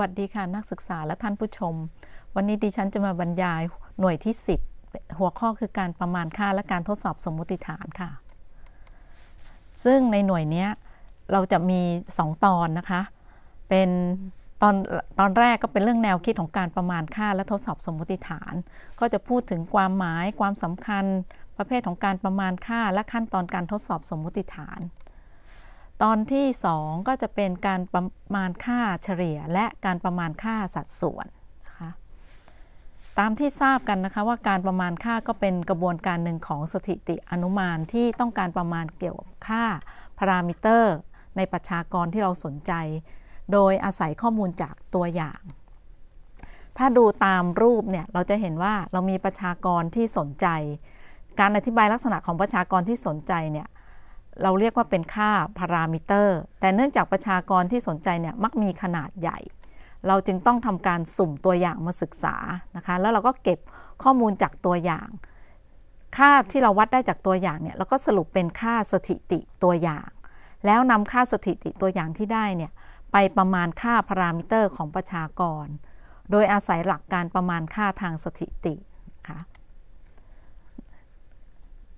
วัสดีค่ะนักศึกษาและท่านผู้ชม วันนี้ดิฉันจะมาบรรยายหน่วยที่ 10 หัวข้อคือการประมาณค่าและการทดสอบสมมติฐานค่ะ ซึ่งในหน่วยนี้เราจะมี 2 ตอนนะคะเป็นตอน ตอนแรกก็เป็นเรื่องแนวคิดของการประมาณค่าและทดสอบสมมติฐาน ก็จะพูดถึงความหมายความสำคัญประเภทของการประมาณค่า และขั้นตอนการทดสอบสมมติฐานตอนที่ 2 ก็จะเป็นการประมาณค่าเฉลี่ย และการประมาณค่าสัดส่วนนะคะตามที่ทราบกันนะคะว่าการประมาณค่าก็เป็นกระบวนการหนึ่งของสถิติอนุมานที่ต้องการประมาณเกี่ยวกับค่าพารามิเตอร์ ในประชากรที่เราสนใจ โดยอาศัยข้อมูลจากตัวอย่าง ถ้าดูตามรูปเนี่ยเราจะเห็นว่าเรามีประชากรที่สนใจ การอธิบายลักษณะของประชากรที่สนใจเนี่ยเราเรียกว่าเป็นค่าพารามิเตอร์ แต่เนื่องจากประชากรที่สนใจเนี่ยมักมีขนาดใหญ่ เราจึงต้องทำการสุ่มตัวอย่างมาศึกษานะคะ แล้วเราก็เก็บข้อมูลจากตัวอย่าง ค่าที่เราวัดได้จากตัวอย่างเนี่ยเราก็สรุปเป็นค่าสถิติตัวอย่าง แล้วนำค่าสถิติตัวอย่างที่ได้เนี่ยไปประมาณค่าพารามิเตอร์ของประชากร โดยอาศัยหลักการประมาณค่าทางสถิติค่ะ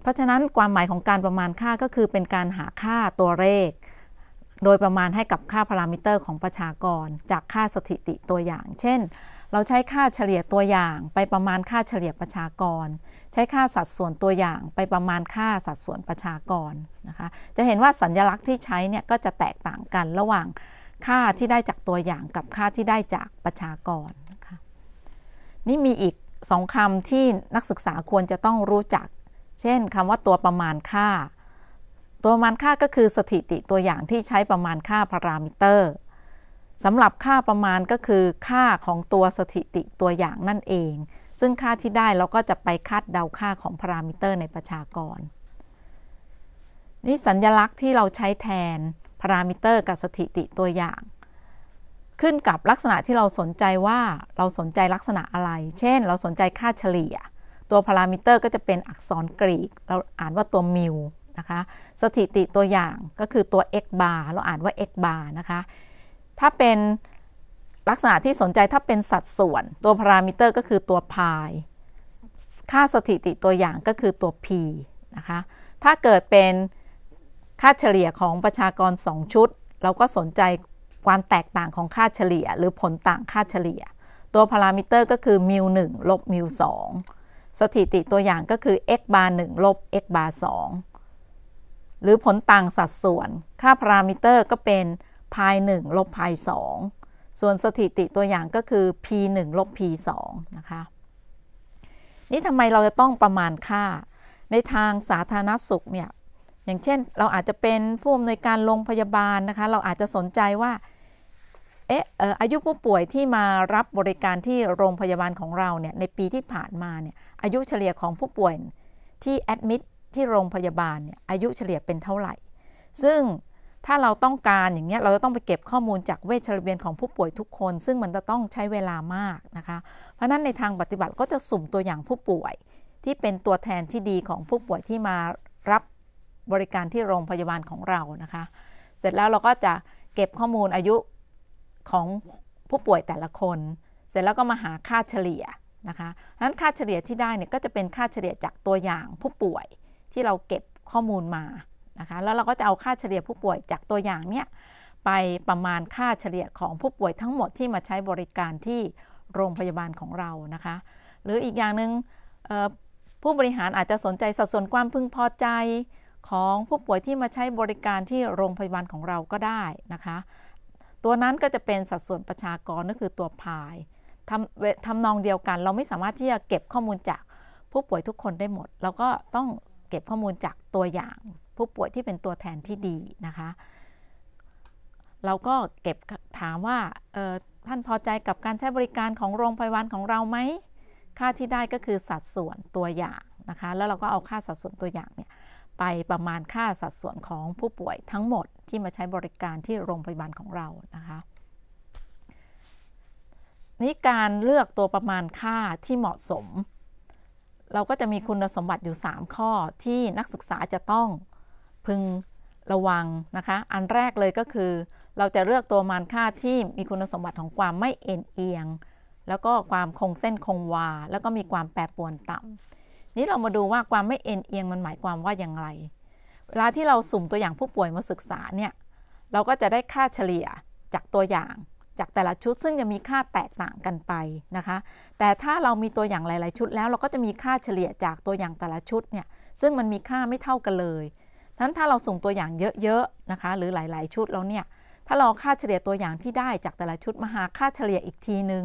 ราะฉะนั้นความหมายของการประมาณค่าก็คือ เป็นการหาค่าตัวเลขโดยประมาณให้กับค่าพารามิเตอร์ของประชากร จากค่าสถิติตัวอย่าง เช่น เราใช้ค่าเฉลี่ยตัวอย่าง ไปประมาณค่าเฉลี่ยประชากร ใช้ค่าสัดส่วนตัวอย่าง ไปประมาณค่าสัดส่วนประชากรนะคะ จะเห็นว่าสัญญลักษณ์ที่ใช้เนี่ยก็จะแตกต่างกันระหว่างค่าที่ได้จากตัวอย่าง กับค่าที่ได้จากประชากรนะคะนี่มีอีกสองคำที่นักศึกษาควรจะต้องรู้จักเช่นคำว่าตัวประมาณค่า ตัวประมาณค่าก็คือสถิติตัวอย่างที่ใช้ประมาณค่าพารามิเตอร์สำหรับค่าประมาณก็คือ ค่าของตัวสถิติตัวอย่างนั่นเอง ซึ่งค่าที่ได้เราก็จะไปคาดเดาค่าของพารามิเตอร์ในประชากรนี่สัญญลักษณ์ที่เราใช้แทนพารามิเตอร์ กับสถิติตัวอย่าง ขึ้นกับลักษณะที่เราสนใจว่าเราสนใจลักษณะอะไร เช่นเราสนใจค่าเฉลี่ยตัวพารามิเตอร์ก็จะเป็นอักษรกรีก เราอ่านว่าตัวมิวนะคะสถิติตัวอย่างก็คือตัว x bar เราอ่านว่า x bar นะคะ ถ้าเป็นลักษณะที่สนใจถ้าเป็นสัดส่วน ตัวพารามิเตอร์ก็คือตัวพาย ค่าสถิติตัวอย่างก็คือตัว p นะคะ ถ้าเกิดเป็นค่าเฉลี่ยของประชากร 2 ชุด เราก็สนใจความแตกต่างของค่าเฉลี่ยหรือผลต่างค่าเฉลี่ย ตัวพารามิเตอร์ก็คือมิวหลบมิวงสถิติตัวอย่างก็คือ x บาร์1ลบ x บาร์2หรือผลต่างสัดส่วน ค่าพารามิเตอร์ก็เป็น pi 1ลบ pi 2ส่วนสถิติตัวอย่างก็คือ p 1ลบ p 2นะคะ นี่ทำไมเราจะต้องประมาณค่า ในทางสาธารณสุขเนี่ย อย่างเช่นเราอาจจะเป็นผู้อำนวยการโรงพยาบาลนะคะ เราอาจจะสนใจว่าเอ๊ะอายุผู้ป่วยที่มารับบริการที่โรงพยาบาลของเราเนี่ยในปีที่ผ่านมาเนี่ยอายุเฉลี่ยของผู้ป่วยที่แอดมิดที่โรงพยาบาลเนี่ยอายุเฉลี่ยเป็นเท่าไหร่ ซึ่งถ้าเราต้องการอย่างเงี้ยเราจะต้องไปเก็บข้อมูลจากเวชระเบียนของผู้ป่วยทุกคน ซึ่งมันจะต้องใช้เวลามากนะคะเพราะนั้นในทางปฏิบัติก็จะสุ่มตัวอย่างผู้ป่วยที่เป็นตัวแทนที่ดีของผู้ป่วยที่มารับบริการที่โรงพยาบาลของเรานะคะ เสร็จแล้วเราก็จะเก็บข้อมูลอายุของผู้ป่วยแต่ละคน เสร็จแล้วก็มาหาค่าเฉลี่ยนะคะนั้นค่าเฉลี่ยที่ได้เนี่ยก็จะเป็นค่าเฉลี่ยจากตัวอย่างผู้ป่วยที่เราเก็บข้อมูลมานะคะ แล้วเราก็จะเอาค่าเฉลี่ยผู้ป่วยจากตัวอย่างเนี่ยไปประมาณค่าเฉลี่ยของผู้ป่วยทั้งหมดที่มาใช้บริการที่โรงพยาบาลของเรานะคะ หรืออีกอย่างหนึง่งผู้บริหารอาจจะสนใจสัดส่วนความพึงพอใจของผู้ป่วยที่มาใช้บริการที่โรงพยาบาลของเราก็ได้นะคะตัวนั้นก็จะเป็นสัดส่วนประชากรก็คือตัวพายทำทำนองเดียวกัน เราไม่สามารถที่จะเก็บข้อมูลจากผู้ป่วยทุกคนได้หมดเราก็ต้องเก็บข้อมูลจากตัวอย่าง ผู้ป่วยที่เป็นตัวแทนที่ดีนะคะเราก็เก็บถามว่าท่านพอใจกับการใช้บริการของโรงพยาบาลของเราไหมค่าที่ได้ก็คือสัดส่วนตัวอย่างนะคะแล้วเราก็เอาค่าสัดส่วนตัวอย่างเนี่ยไปประมาณค่าสัดส่วนของผู้ป่วยทั้งหมดที่มาใช้บริการที่โรงพยาบาลของเรา นะคะ นี้การเลือกตัวประมาณค่าที่เหมาะสม เราก็จะมีคุณสมบัติอยู่ 3 ข้อที่นักศึกษาจะต้องพึงระวังนะคะ อันแรกเลยก็คือ เราจะเลือกตัวประมาณค่าที่มีคุณสมบัติของความไม่เอ็นเอียง แล้วก็ความคงเส้นคงวา แล้วก็มีความแปรปรวนต่ำนี้เรามาดูว่าความไม่เอ็นเอียงมันหมายความว่าอย่างไร เวลาที่เราสุ่มตัวอย่างผู้ป่วยมาศึกษาเนี่ยเราก็จะได้ค่าเฉลี่ยจากตัวอย่าง จากแต่ละชุดซึ่งจะมีค่าแตกต่างกันไปนะคะ แต่ถ้าเรามีตัวอย่างหลายๆชุดแล้วเราก็จะมีค่าเฉลี่ยจากตัวอย่างแต่ละชุดเนี่ยซึ่งมันมีค่าไม่เท่ากันเลยนั้นถ้าเราส่งตัวอย่างเยอะๆนะคะหรือหลายๆชุดแล้วเนี่ยถ้าเราค่าเฉลี่ยตัวอย่างที่ได้จากแต่ละชุดมาหาค่าเฉลี่ยอีกทีนึง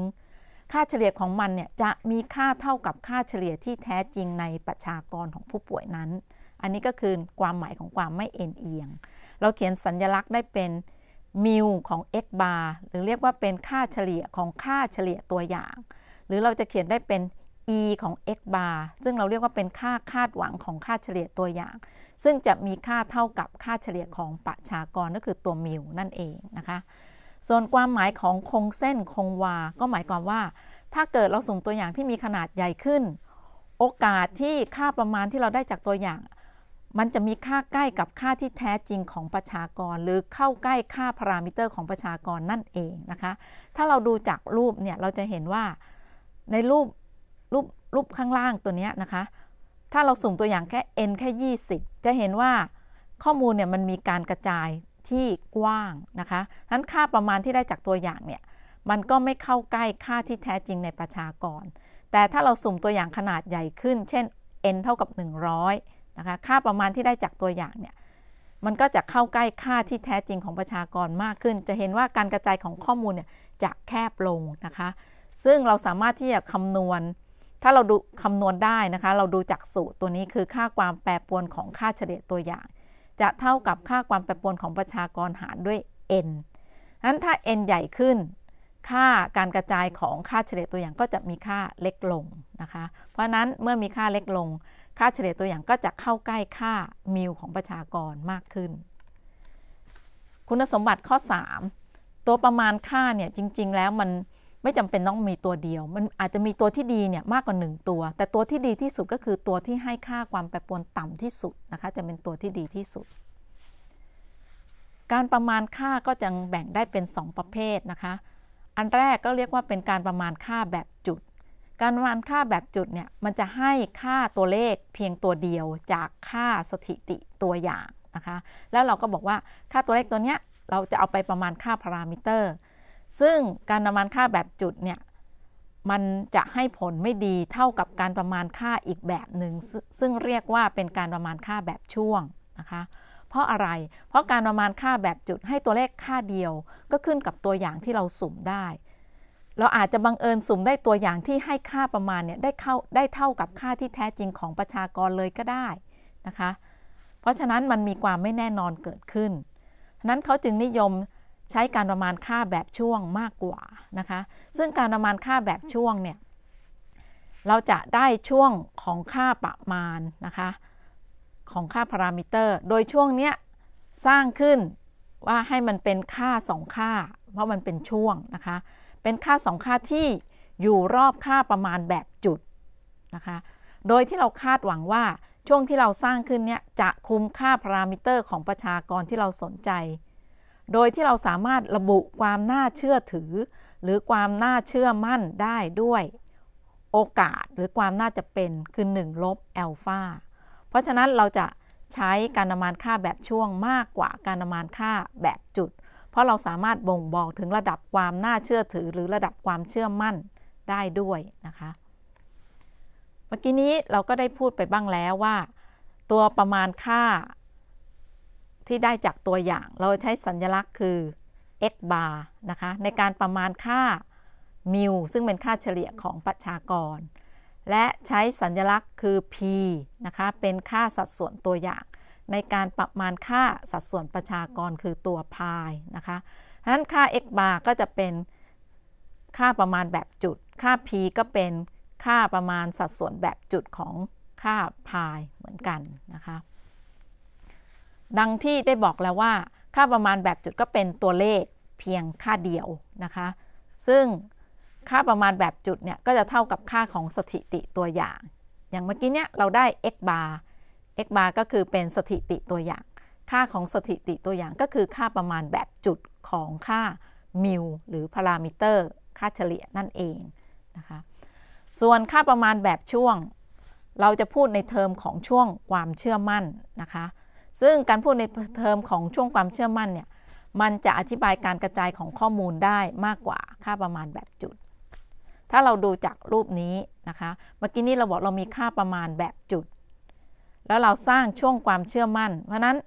ค่าเฉลี่ยของมันเนี่ยจะมีค่าเท่ากับค่าเฉลี่ยที่แท้จริงในประชากรของผู้ป่วยนั้น อันนี้ก็คือความหมายของความไม่เอ็นเอียง เราเขียนสัญญลักษณ์ได้เป็นมิลของ x bar หรือเรียกว่าเป็นค่าเฉลี่ยของค่าเฉลี่ยตัวอย่าง หรือเราจะเขียนได้เป็น e ของ x bar ซึ่งเราเรียกว่าเป็นค่าคาดหวังของค่าเฉลี่ยตัวอย่าง ซึ่งจะมีค่าเท่ากับค่าเฉลี่ยของประชากรก็คือตัวมิลนั่นเองนะคะส่วนความหมายของคงเส้นคงวา ก็หมายความว่า ถ้าเกิดเราสุ่มตัวอย่างที่มีขนาดใหญ่ขึ้น โอกาสที่ค่าประมาณที่เราได้จากตัวอย่าง มันจะมีค่าใกล้กับค่าที่แท้จริงของประชากร หรือเข้าใกล้ค่าพารามิเตอร์ของประชากรนั่นเองนะคะถ้าเราดูจากรูปเนี่ยเราจะเห็นว่าในรูปรูปรูปข้างล่างตัวนี้นะคะถ้าเราสุ่มตัวอย่างแค่ n แค่ 20 จะเห็นว่าข้อมูลเนี่ยมันมีการกระจายที่กว้างนะคะ นั้นค่าประมาณที่ได้จากตัวอย่างเนี่ยมันก็ไม่เข้าใกล้ค่าที่แท้จริงในประชากร แต่ถ้าเราสุ่มตัวอย่างขนาดใหญ่ขึ้น เช่น n เท่ากับ 100นะคะ ค่าประมาณที่ได้จากตัวอย่างเนี่ย มันก็จะเข้าใกล้ค่าที่แท้จริงของประชากรมากขึ้น จะเห็นว่าการกระจายของข้อมูลเนี่ย จะแคบลงนะคะ ซึ่งเราสามารถที่จะคำนวณ ถ้าเราดูคำนวณได้นะคะ เราดูจากสูตรตัวนี้คือค่าความแปรปรวนของค่าเฉลี่ยตัวอย่างจะเท่ากับค่าความแปรปรวนของประชากรหารด้วย n นั้นถ้า n ใหญ่ขึ้น ค่าการกระจายของค่าเฉลี่ยตัวอย่างก็จะมีค่าเล็กลงนะคะ เพราะนั้นเมื่อมีค่าเล็กลง ค่าเฉลี่ยตัวอย่างก็จะเข้าใกล้ค่ามิวของประชากรมากขึ้น คุณสมบัติข้อ 3 ตัวประมาณค่าเนี่ยจริง ๆ แล้วมันไม่จำเป็นต้องมีตัวเดียว มันอาจจะมีตัวที่ดีเนี่ยมากกว่า 1 ตัว แต่ตัวที่ดีที่สุดก็คือตัวที่ให้ค่าความแปรปรวนต่ำที่สุดนะคะ จะเป็นตัวที่ดีที่สุด การประมาณค่าก็จะแบ่งได้เป็น 2 ประเภทนะคะ อันแรกก็เรียกว่าเป็นการประมาณค่าแบบจุด การประมาณค่าแบบจุดเนี่ยมันจะให้ค่าตัวเลขเพียงตัวเดียวจากค่าสถิติตัวอย่างนะคะ แล้วเราก็บอกว่าค่าตัวเลขตัวเนี้ยเราจะเอาไปประมาณค่าพารามิเตอร์ซึ่งการประมาณค่าแบบจุดเนี่ยมันจะให้ผลไม่ดีเท่ากับการประมาณค่าอีกแบบหนึ่งซึ่งเรียกว่าเป็นการประมาณค่าแบบช่วงนะคะเพราะอะไรเพราะการประมาณค่าแบบจุดให้ตัวเลขค่าเดียวก็ขึ้นกับตัวอย่างที่เราสุ่มได้ เราอาจจะบังเอิญสุ่มได้ตัวอย่างที่ให้ค่าประมาณเนี่ยได้เข้าได้เท่ากับค่าที่แท้จริงของประชากรเลยก็ได้นะคะเพราะฉะนั้นมันมีความไม่แน่นอนเกิดขึ้นนั้นเขาจึงนิยมใช้การประมาณค่าแบบช่วงมากกว่านะคะ ซึ่งการประมาณค่าแบบช่วงเนี่ย เราจะได้ช่วงของค่าประมาณนะคะของค่าพารามิเตอร์ โดยช่วงเนี้ยสร้างขึ้นว่าให้มันเป็นค่า 2 ค่า เพราะมันเป็นช่วงนะคะ เป็นค่า 2 ค่าที่อยู่รอบค่าประมาณแบบจุดนะคะ โดยที่เราคาดหวังว่าช่วงที่เราสร้างขึ้นเนี่ยจะคุมค่าพารามิเตอร์ของประชากรที่เราสนใจโดยที่เราสามารถระบุความน่าเชื่อถือ หรือความน่าเชื่อมั่นได้ด้วย โอกาสหรือความน่าจะเป็นคือ 1 ลบแอลฟาเพราะฉะนั้นเราจะใช้การประมาณค่าแบบช่วงมากกว่าการประมาณค่าแบบจุด เพราะเราสามารถบ่งบอกถึงระดับความน่าเชื่อถือหรือระดับความเชื่อมั่นได้ด้วยนะคะ เมื่อกี้นี้เราก็ได้พูดไปบ้างแล้วว่า ตัวประมาณค่าที่ได้จากตัวอย่างเราใช้สัญลักษณ์คือ x bar นะคะในการประมาณค่ามิวซึ่งเป็นค่าเฉลี่ยของประชากร และใช้สัญลักษณ์คือ p นะคะเป็นค่าสัดส่วนตัวอย่าง ในการประมาณค่าสัดส่วนประชากรคือตัวพายนะคะฉะนั้นค่า x bar ก็จะเป็นค่าประมาณแบบจุดค่า p ก็เป็นค่าประมาณสัดส่วนแบบจุดของค่าพายเหมือนกันนะคะดังที่ได้บอกแล้วว่า ค่าประมาณแบบจุดก็เป็นตัวเลขเพียงค่าเดียวนะคะ ซึ่งค่าประมาณแบบจุดเนี่ยก็จะเท่ากับค่าของสถิติตัวอย่าง อย่างเมื่อกี้เนี่ยเราได้ x bar x bar ก็คือเป็นสถิติตัวอย่าง ค่าของสถิติตัวอย่างก็คือค่าประมาณแบบจุดของค่ามิลหรือพารามิเตอร์ ค่าเฉลี่ยนั่นเองนะคะ ส่วนค่าประมาณแบบช่วง เราจะพูดในเทอมของช่วงความเชื่อมั่นนะคะซึ่งการพูดในเทอมของช่วงความเชื่อมั่นเนี่ย มันจะอธิบายการกระจายของข้อมูลได้มากกว่าค่าประมาณแบบจุด ถ้าเราดูจากรูปนี้นะคะ เมื่อกี้นี้เราบอกเรามีค่าประมาณแบบจุด แล้วเราสร้างช่วงความเชื่อมั่น เพราะนั้น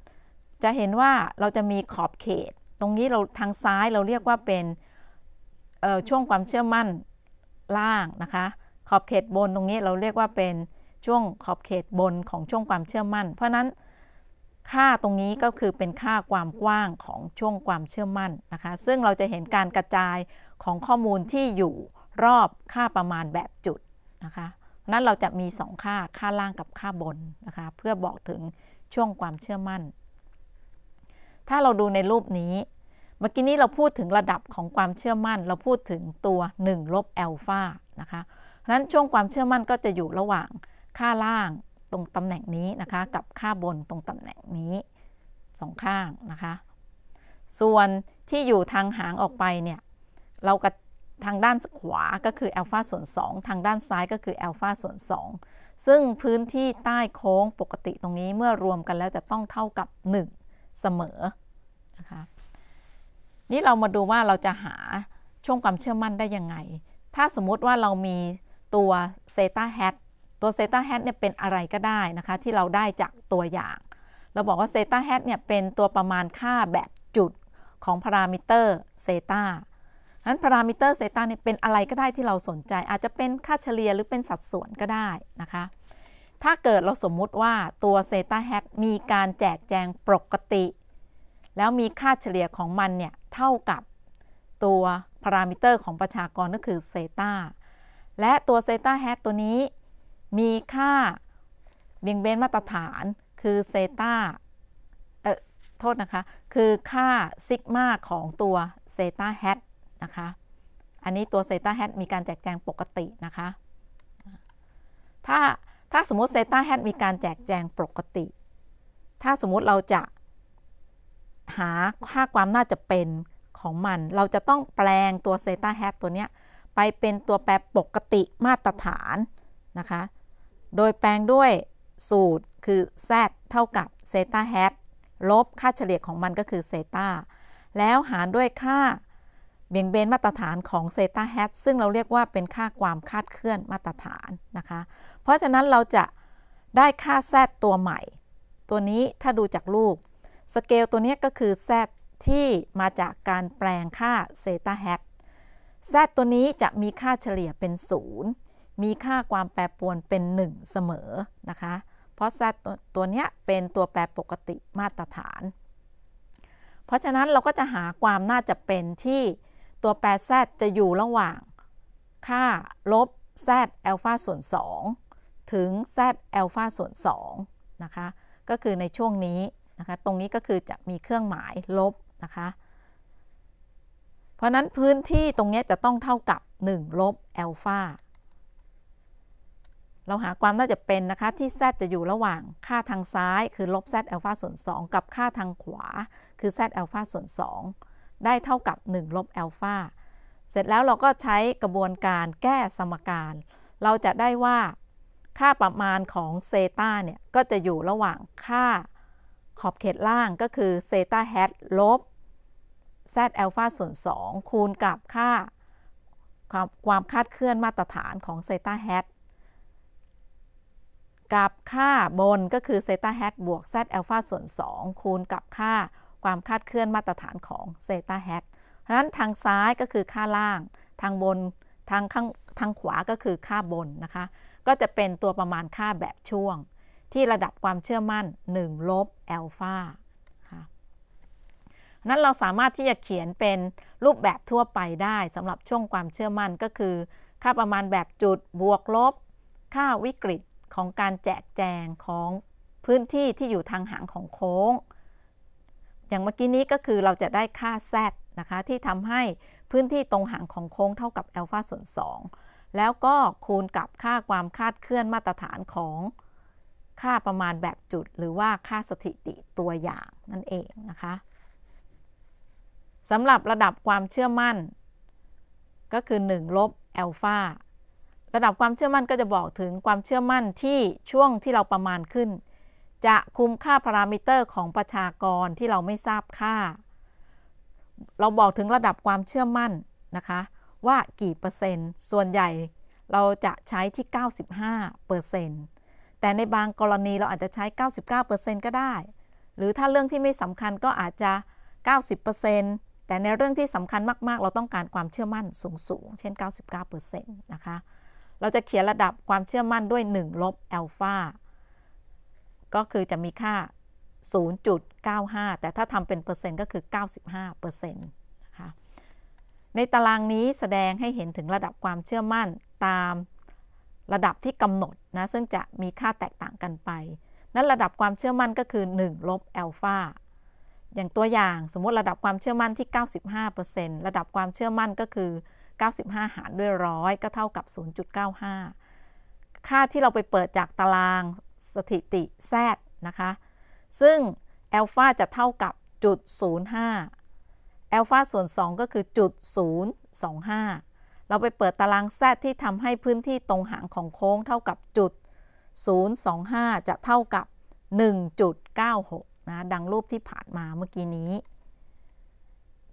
จะเห็นว่าเราจะมีขอบเขต ตรงนี้เราทางซ้ายเราเรียกว่าเป็นช่วงความเชื่อมั่นล่างนะคะ ขอบเขตบนตรงนี้เราเรียกว่าเป็นช่วงขอบเขตบนของช่วงความเชื่อมั่น เพราะนั้นค่าตรงนี้ก็คือเป็นค่าความกว้างของช่วงความเชื่อมั่นนะคะซึ่งเราจะเห็นการกระจายของข้อมูลที่อยู่รอบค่าประมาณแบบจุดนะคะนั้นเราจะมี 2 ค่าค่าล่างกับค่าบนนะคะเพื่อบอกถึงช่วงความเชื่อมั่น ถ้าเราดูในรูปนี้ เมื่อกี้นี้เราพูดถึงระดับของความเชื่อมั่น เราพูดถึงตัว 1 ลบอลฟานะคะนั้นช่วงความเชื่อมั่นก็จะอยู่ระหว่างค่าล่างรงตำแหน่งนี้นะคะกับค่าบนตรงตำแหน่งนี้สองข้างนะคะส่วนที่อยู่ทางหางออกไปเนี่ยเรากับทางด้านขวาก็คืออัลฟาส่วน2ทางด้านซ้ายก็คืออัลฟาส่วน2ซึ่งพื้นที่ใต้โค้งปกติตรงนี้เมื่อรวมกันแล้วจะต้องเท่ากับ 1เสมอนะคะนี่เรามาดูว่าเราจะหาช่วงความเชื่อมั่นได้ยังไง ถ้าสมมติว่าเรามีตัวเซตาแฮทตัวเซต้าแฮทเนี่ยเป็นอะไรก็ได้นะคะที่เราได้จากตัวอย่าง เราบอกว่าเซต้าแฮทเนี่ยเป็นตัวประมาณค่าแบบจุดของพารามิเตอร์เซต้านั้นพารามิเตอร์เซต้าเนี่ยเป็นอะไรก็ได้ที่เราสนใจ อาจจะเป็นค่าเฉลี่ยหรือเป็นสัดส่วนก็ได้นะคะ ถ้าเกิดเราสมมุติว่าตัวเซต้าแฮทมีการแจกแจงปกติ แล้วมีค่าเฉลี่ยของมันเนี่ยเท่ากับตัวพารามิเตอร์ของประชากรก็คือเซต้าและตัวเซต้าแฮทตัวนี้มีค่าเบี่ยงเบนมาตรฐานคือเซตาเออโทษนะคะ คือค่าซิกมาของตัวเซตาแฮทนะคะ อันนี้ตัวเซตาแฮทมีการแจกแจงปกตินะคะ ถ้าถ้าสมมติเซตาแฮทมีการแจกแจงปกติ ถ้าสมมติเราจะหาค่าความน่าจะเป็นของมัน เราจะต้องแปลงตัวเซตาแฮทตัวเนี้ยไปเป็นตัวแปรปกติมาตรฐานนะคะโดยแปลงด้วยสูตรคือ z เท่ากับเซต้าแฮทลบค่าเฉลี่ยของมันก็คือเซต้าแล้วหารด้วยค่าเบี่ยงเบนมาตรฐานของเซต้าแฮทซึ่งเราเรียกว่าเป็นค่าความคาดเคลื่อนมาตรฐานนะคะ เพราะฉะนั้นเราจะได้ค่า z ตัวใหม่ ตัวนี้ถ้าดูจากรูปสเกลตัวนี้ก็คือ z ที่มาจากการแปลงค่าเซต้าแฮท z ตัวนี้จะมีค่าเฉลี่ยเป็น 0มีค่าความแปรปรวนเป็น 1 เสมอนะคะ เพราะแซตตัวนี้เป็นตัวแปรปกติมาตรฐาน เพราะฉะนั้นเราก็จะหาความน่าจะเป็นที่ตัวแปรแดจะอยู่ระหว่างค่าลบแซ z อัลฟาส่วน2ถึงแซ z อัลฟาส่วน2นะคะ ก็คือในช่วงนี้นะคะตรงนี้ก็คือจะมีเครื่องหมายลบนะคะ เพราะนั้นพื้นที่ตรงนี้จะต้องเท่ากับ1ลบอัลฟาเราหาความน่าจะเป็นนะคะที่ z จะอยู่ระหว่างค่าทางซ้ายคือลบ z อลฟาส่วน2กับค่าทางขวาคือ z อลฟาส่วน2ได้เท่ากับ 1 ลบอลฟาเสร็จแล้วเราก็ใช้กระบวนการแก้สมการ เราจะได้ว่าค่าประมาณของเซตาเนี่ย ก็จะอยู่ระหว่างค่าขอบเขตล่างก็คือเซตาแฮทลบ z อลฟาส่วน2คูณกับค่าความความคาดเคลื่อนมาตรฐานของเซตาแฮทกับค่าบนก็คือเซต้าแฮทบวกซดอลฟาส่วน 2 คูณกับค่าความคาดเคลื่อนมาตรฐานของเซต้าแฮทเพราะนั้นทางซ้ายก็คือค่าล่างทางบนทางข้างทางขวาก็คือค่าบนนะคะก็จะเป็นตัวประมาณค่าแบบช่วง ที่ระดับความเชื่อมั่น1ลบแอลฟาค่ะนั้นเราสามารถที่จะเขียนเป็นรูปแบบทั่วไปได้สำหรับช่วงความเชื่อมั่นก็คือค่าประมาณแบบจุดบวกลบ ค่าวิกฤตของการแจกแจงของพื้นที่ที่อยู่ทางหางของโค้ง อย่างเมื่อกี้นี้ก็คือเราจะได้ค่า z นะคะ ที่ทำให้พื้นที่ตรงหางของโค้งเท่ากับอัลฟาส่วน2 แล้วก็คูณกับค่าความคาดเคลื่อนมาตรฐานของ ค่าประมาณแบบจุด หรือว่าค่าสถิติตัวอย่างนั่นเองนะคะสำหรับระดับความเชื่อมั่น ก็คือ1ลบอัลฟาระดับความเชื่อมั่นก็จะบอกถึงความเชื่อมั่นที่ช่วงที่เราประมาณขึ้น จะคุ้มค่าพารามิเตอร์ของประชากรที่เราไม่ทราบค่า เราบอกถึงระดับความเชื่อมั่นนะคะว่ากี่เปอร์เซ็นต์ ส่วนใหญ่เราจะใช้ที่ 95เปอร์เซ็นต์แต่ในบางกรณีเราอาจจะใช้ 99เปอร์เซ็นต์ก็ได้ หรือถ้าเรื่องที่ไม่สำคัญก็อาจจะ 90เปอร์เซ็นต์แต่ในเรื่องที่สำคัญมาก ๆ เราต้องการความเชื่อมั่นสูงๆเช่น99เปอร์เซ็นต์นะคะเราจะเขียนระดับความเชื่อมั่นด้วย1ลบอัลฟาก็คือจะมีค่า 0.95 แต่ถ้าทำเป็นเปอร์เซ็นต์ก็คือ 95เปอร์เซ็นต์นะคะ ในตารางนี้แสดงให้เห็นถึงระดับความเชื่อมั่นตามระดับที่กำหนดนะ ซึ่งจะมีค่าแตกต่างกันไป นั้นระดับความเชื่อมั่นก็คือ1ลบอัลฟาอย่างตัวอย่างสมมติระดับความเชื่อมั่นที่ 95%ระดับความเชื่อมั่นก็คือ95 หารด้วยร้อยก็เท่ากับ 0.95 ค่าที่เราไปเปิดจากตารางสถิติแซดนะคะ ซึ่งแอลฟาจะเท่ากับจุด05แอลฟาส่วน 2 ก็คือจุด025 เราไปเปิดตารางแซดที่ทำให้พื้นที่ตรงหางของโค้งเท่ากับจุด025 จะเท่ากับ 1.96นะ ดังรูปที่ผ่านมาเมื่อกี้นี้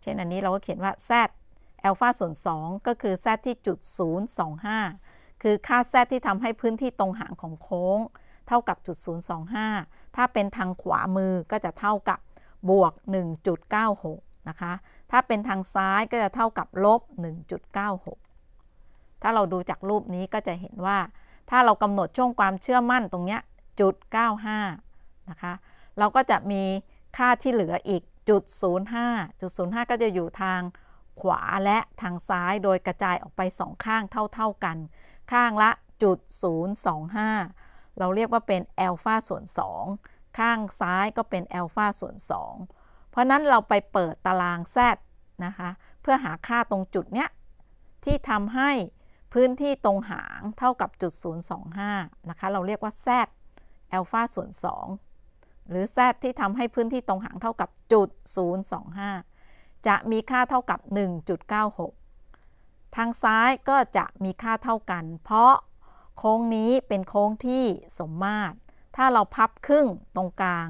เช่นอันนี้เราก็เขียนว่า Z อลฟาส่วน2ก็คือ z ที่จุด025 คือค่า z ที่ทำให้พื้นที่ตรงหางของโค้งเท่ากับจุด025 ถ้าเป็นทางขวามือก็จะเท่ากับบวก 1.96นะคะ ถ้าเป็นทางซ้ายก็จะเท่ากับลบ 1.96ถ้าเราดูจากรูปนี้ก็จะเห็นว่าถ้าเรากำหนดช่วงความเชื่อมั่นตรงเนี้ยจุด95นะคะ เราก็จะมีค่าที่เหลืออีกจุด05จุด05ก็จะอยู่ทางขวาและทางซ้ายโดยกระจายออกไปสองข้างเท่าๆกัน ข้างละจุด025 เราเรียกว่าเป็นแอลฟาส่วน 2 ข้างซ้ายก็เป็นแอลฟาส่วน 2เพราะนั้นเราไปเปิดตาราง Z นะคะเพื่อหาค่าตรงจุดเนี้ยที่ทำให้พื้นที่ตรงหางเท่ากับจุด025นะคะเราเรียกว่า Z แอลฟาส่วน2หรือ Z ที่ทำให้พื้นที่ตรงหาง เท่ากับจุด025จะมีค่าเท่ากับ 1.96 ทางซ้ายก็จะมีค่าเท่ากัน เพราะโค้งนี้เป็นโค้งที่สมมาตร ถ้าเราพับครึ่งตรงกลาง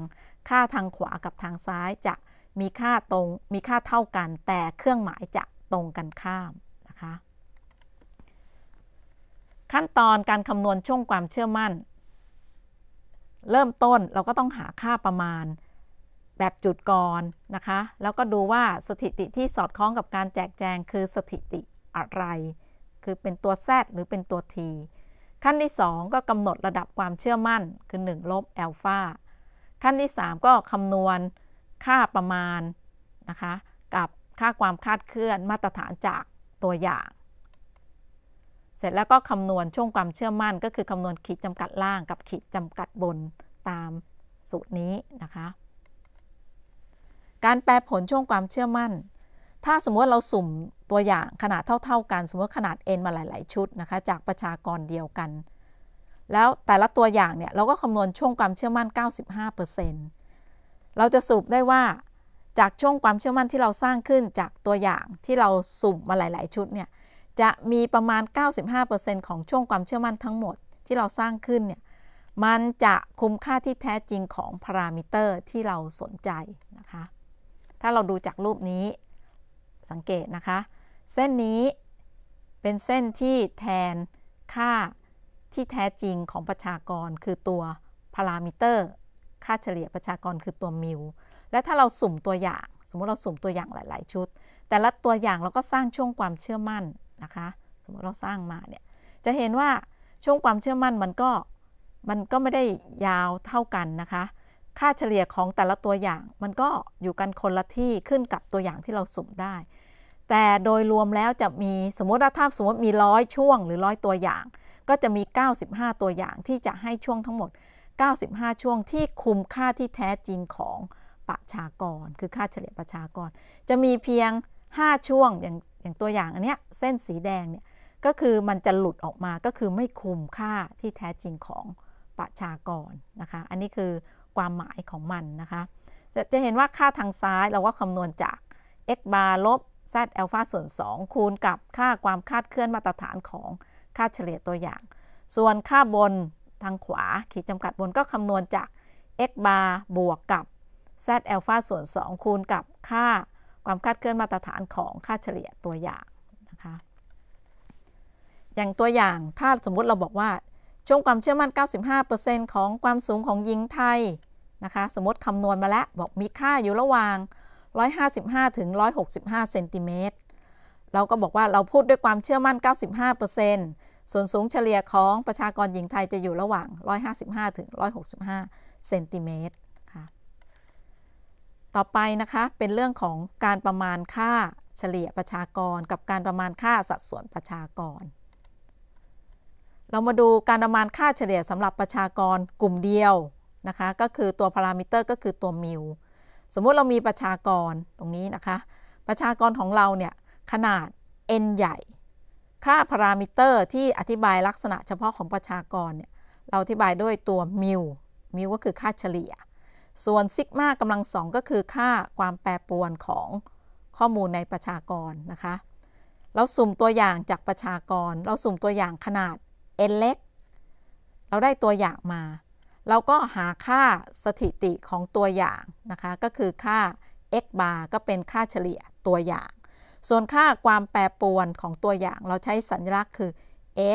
ค่าทางขวากับทางซ้ายจะมีค่าตรงมีค่าเท่ากัน แต่เครื่องหมายจะตรงกันข้ามนะคะ ขั้นตอนการคำนวณช่วงความเชื่อมั่น เริ่มต้นเราก็ต้องหาค่าประมาณแบบจุดก่อนนะคะ แล้วก็ดูว่าสถิติที่สอดคล้องกับการแจกแจงคือสถิติอะไร คือเป็นตัวแดหรือเป็นตัวทีขั้นที่ 2 ก็กำหนดระดับความเชื่อมั่นคือ1ลบแอลฟาขั้นที่ 3 ก็คำนวณค่าประมาณ นะคะ กับค่าความคาดเคลื่อนมาตรฐานจากตัวอย่าง เสร็จแล้วก็คำนวณช่วงความเชื่อมั่น ก็คือคำนวณขีดจำกัดล่างกับขีดจำกัดบนตามสูตรนี้นะคะการแปรผลช่วงความเชื่อมั่น ถ้าสมมติเราสุ่มตัวอย่างขนาดเท่า ๆ กัน สมมติขนาด n มาหลาย ๆ ชุดนะคะ จากประชากรเดียวกัน แล้วแต่ละตัวอย่างเนี่ย เราก็คำนวณช่วงความเชื่อมั่น 95%เราจะ สรุปได้ว่า จากช่วงความเชื่อมั่นที่เราสร้างขึ้น จากตัวอย่างที่เราสุ่มมาหลาย ๆ ชุดเนี่ย จะมีประมาณ 95%ของช่วงความเชื่อมั่นทั้งหมดที่เราสร้างขึ้นเนี่ย มันจะคุ้มค่าที่แท้จริงของพารามิเตอร์ที่เราสนใจนะคะถ้าเราดูจากรูปนี้สังเกตนะคะ เส้นนี้เป็นเส้นที่แทนค่าที่แท้จริงของประชากร คือตัวพารามิเตอร์ค่าเฉลี่ยประชากรคือตัวมิว และถ้าเราสุ่มตัวอย่าง สมมติเราสุ่มตัวอย่างหลาย ๆ ชุด แต่ละตัวอย่างเราก็สร้างช่วงความเชื่อมั่นนะคะ สมมติเราสร้างมาเนี่ยจะเห็นว่าช่วงความเชื่อมั่นมันก็มันก็ไม่ได้ยาวเท่ากันนะคะค่าเฉลี่ยของแต่ละตัวอย่างมันก็อยู่กันคนละที่ขึ้นกับตัวอย่างที่เราสุ่มได้ แต่โดยรวมแล้วจะมีสมมติถ้าสมมติมีร้อยช่วงหรือร้อยตัวอย่าง ก็จะมี 95 ตัวอย่างที่จะให้ช่วงทั้งหมด 95 ช่วงที่คุมค่าที่แท้จริงของประชากร คือค่าเฉลี่ยประชากร จะมีเพียง 5 ช่วงอย่างอย่างตัวอย่างอันเนี้ยเส้นสีแดงเนี่ยก็คือมันจะหลุดออกมา ก็คือไม่คุมค่าที่แท้จริงของประชากรนะคะ อันนี้คือความหมายของมันนะคะจะจะเห็นว่าค่าทางซ้ายเราก็คำนวณจาก x bar ลบ z อลฟาส่วน 2 คูณกับค่าความคาดเคลื่อนมาตรฐานของค่าเฉลี่ยตัวอย่าง ส่วนค่าบนทางขวาขีดจำกัดบนก็คำนวณจาก x bar บวกกับ z อลฟาส่วน 2 คูณกับค่าความคาดเคลื่อนมาตรฐานของค่าเฉลี่ยตัวอย่างนะคะ อย่างตัวอย่างถ้าสมมุติเราบอกว่าช่วงความเชื่อมั่น 95%ของความสูงของหญิงไทยนะคะ สมมติคำนวณมาแล้วบอกมีค่าอยู่ระหว่าง 155ถึง165เซนติเมตรเราก็บอกว่าเราพูดด้วยความเชื่อมั่น 95%ส่วนสูงเฉลี่ยของประชากรหญิงไทยจะอยู่ระหว่าง 155ถึง165เซนติเมตรค่ะ ต่อไปนะคะ เป็นเรื่องของการประมาณค่าเฉลี่ยประชากร กับการประมาณค่าสัดส่วนประชากรเรามาดูการประมาณค่าเฉลี่ยสำหรับประชากรกลุ่มเดียวนะคะ ก็คือตัวพารามิเตอร์ก็คือตัวมิวสมมุติเรามีประชากรตรงนี้นะคะ ประชากรของเราเนี่ยขนาด n ใหญ่ ค่าพารามิเตอร์ที่อธิบายลักษณะเฉพาะของประชากรเนี่ย เราอธิบายด้วยตัวมิวมิวก็คือค่าเฉลี่ย ส่วนซิกมากำลังสองก็คือค่าความแปรปรวนของข้อมูลในประชากรนะคะ เราสุ่มตัวอย่างจากประชากร เราสุ่มตัวอย่างขนาดเเล็ก เราได้ตัวอย่างมา เราก็หาค่าสถิติของตัวอย่างนะคะ ก็คือค่า x bar ก็เป็นค่าเฉลี่ยตัวอย่าง ส่วนค่าความแปรปรวนของตัวอย่าง เราใช้สัญลักษณ์คือ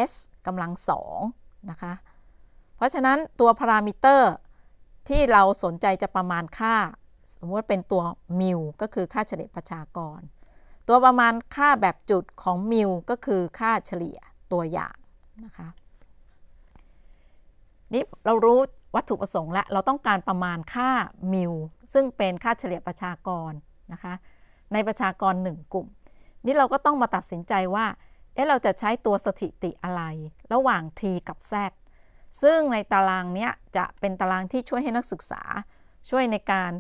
s กำลังสองนะคะ เพราะฉะนั้นตัวพารามิเตอร์ที่เราสนใจจะประมาณค่า สมมติเป็นตัวมิวก็คือค่าเฉลี่ยประชากร ตัวประมาณค่าแบบจุดของมิวก็คือค่าเฉลี่ยตัวอย่างนะคะนี่เรารู้วัตถุประสงค์ละเราต้องการประมาณค่า มิลซึ่งเป็นค่าเฉลี่ยประชากรนะคะ ในประชากร 1 กลุ่ม นี่เราก็ต้องมาตัดสินใจว่า เอ๊ะเราจะใช้ตัวสถิติอะไร ระหว่าง t กับ z ซึ่งในตารางนี้จะเป็นตารางที่ช่วยให้นักศึกษา ช่วยในการ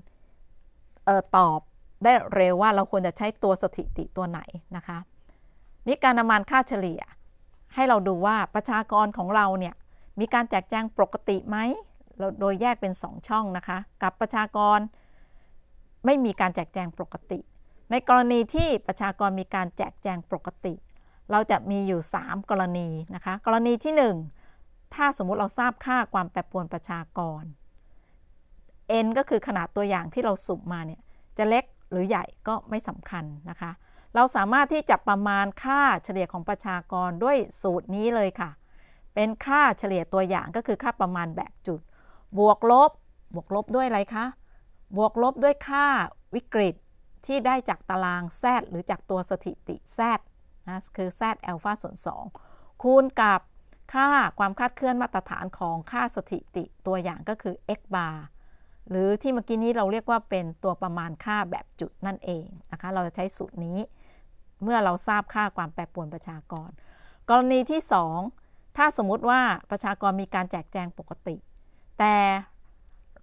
ออตอบได้เร็วว่าเราควรจะใช้ตัวสถิติตัวไหนนะคะ นี่การประมาณค่าเฉลี่ยให้เราดูว่าประชากรของเราเนี่ยมีการแจกแจงปกติไหมเราโดยแยกเป็น 2 ช่องนะคะ กับประชากร ไม่มีการแจกแจงปกติ ในกรณีที่ประชากรมีการแจกแจงปกติ เราจะมีอยู่ 3 กรณีนะคะ กรณีที่ 1 ถ้าสมมุติเราทราบค่าความแปรปรวนประชากร n ก็คือขนาดตัวอย่างที่เราสุ่มมาเนี่ยจะเล็กหรือใหญ่ก็ไม่สำคัญนะคะเราสามารถที่จะประมาณค่าเฉลี่ยของประชากรด้วยสูตรนี้เลยค่ะ เป็นค่าเฉลี่ยตัวอย่างก็คือค่าประมาณแบบจุด บวกลบ บวกลบด้วยอะไรคะ บวกลบด้วยค่าวิกฤตที่ได้จากตาราง Z หรือจากตัวสถิติ Z นะคือ Z แอลฟาส่วน2 คูณกับค่าความคาดเคลื่อนมาตรฐานของค่าสถิติตัวอย่างก็คือ x bar หรือที่เมื่อกี้นี้เราเรียกว่าเป็นตัวประมาณค่าแบบจุดนั่นเองนะคะ เราจะใช้สูตรนี้เมื่อเราทราบค่าความแปรปรวนประชากร กรณีที่ 2 ถ้าสมมติว่าประชากรมีการแจกแจงปกติ แต่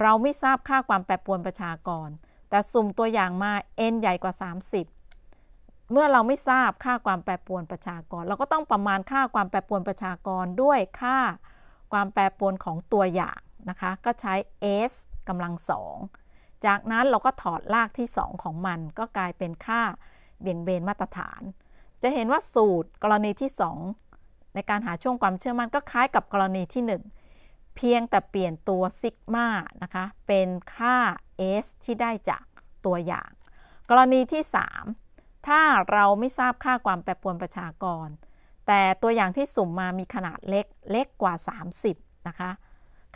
เราไม่ทราบค่าความแปรปรวนประชากร แต่ สุ่มตัวอย่างมา n ใหญ่กว่า 30 เมื่อเราไม่ทราบค่าความแปรปรวนประชากร เราก็ต้องประมาณค่าความแปรปรวนประชากรด้วยค่าความแปรปรวนของตัวอย่างนะคะก็ใช้ s กำลังสองจากนั้นเราก็ถอดลากที่2ของมัน ก็กลายเป็นค่าเบี่ยงเบนมาตรฐาน จะเห็นว่าสูตรกรณีที่ 2 ในการหาช่วงความเชื่อมั่นก็คล้ายกับกรณีที่ 1 เพียงแต่เปลี่ยนตัวซิกมานะคะเป็นค่า S ที่ได้จากตัวอย่าง กรณีที่ 3 ถ้าเราไม่ทราบค่าความแปรปรวนประชากร แต่ตัวอย่างที่สุ่มมามีขนาดเล็ก เล็กกว่า 30นะคะ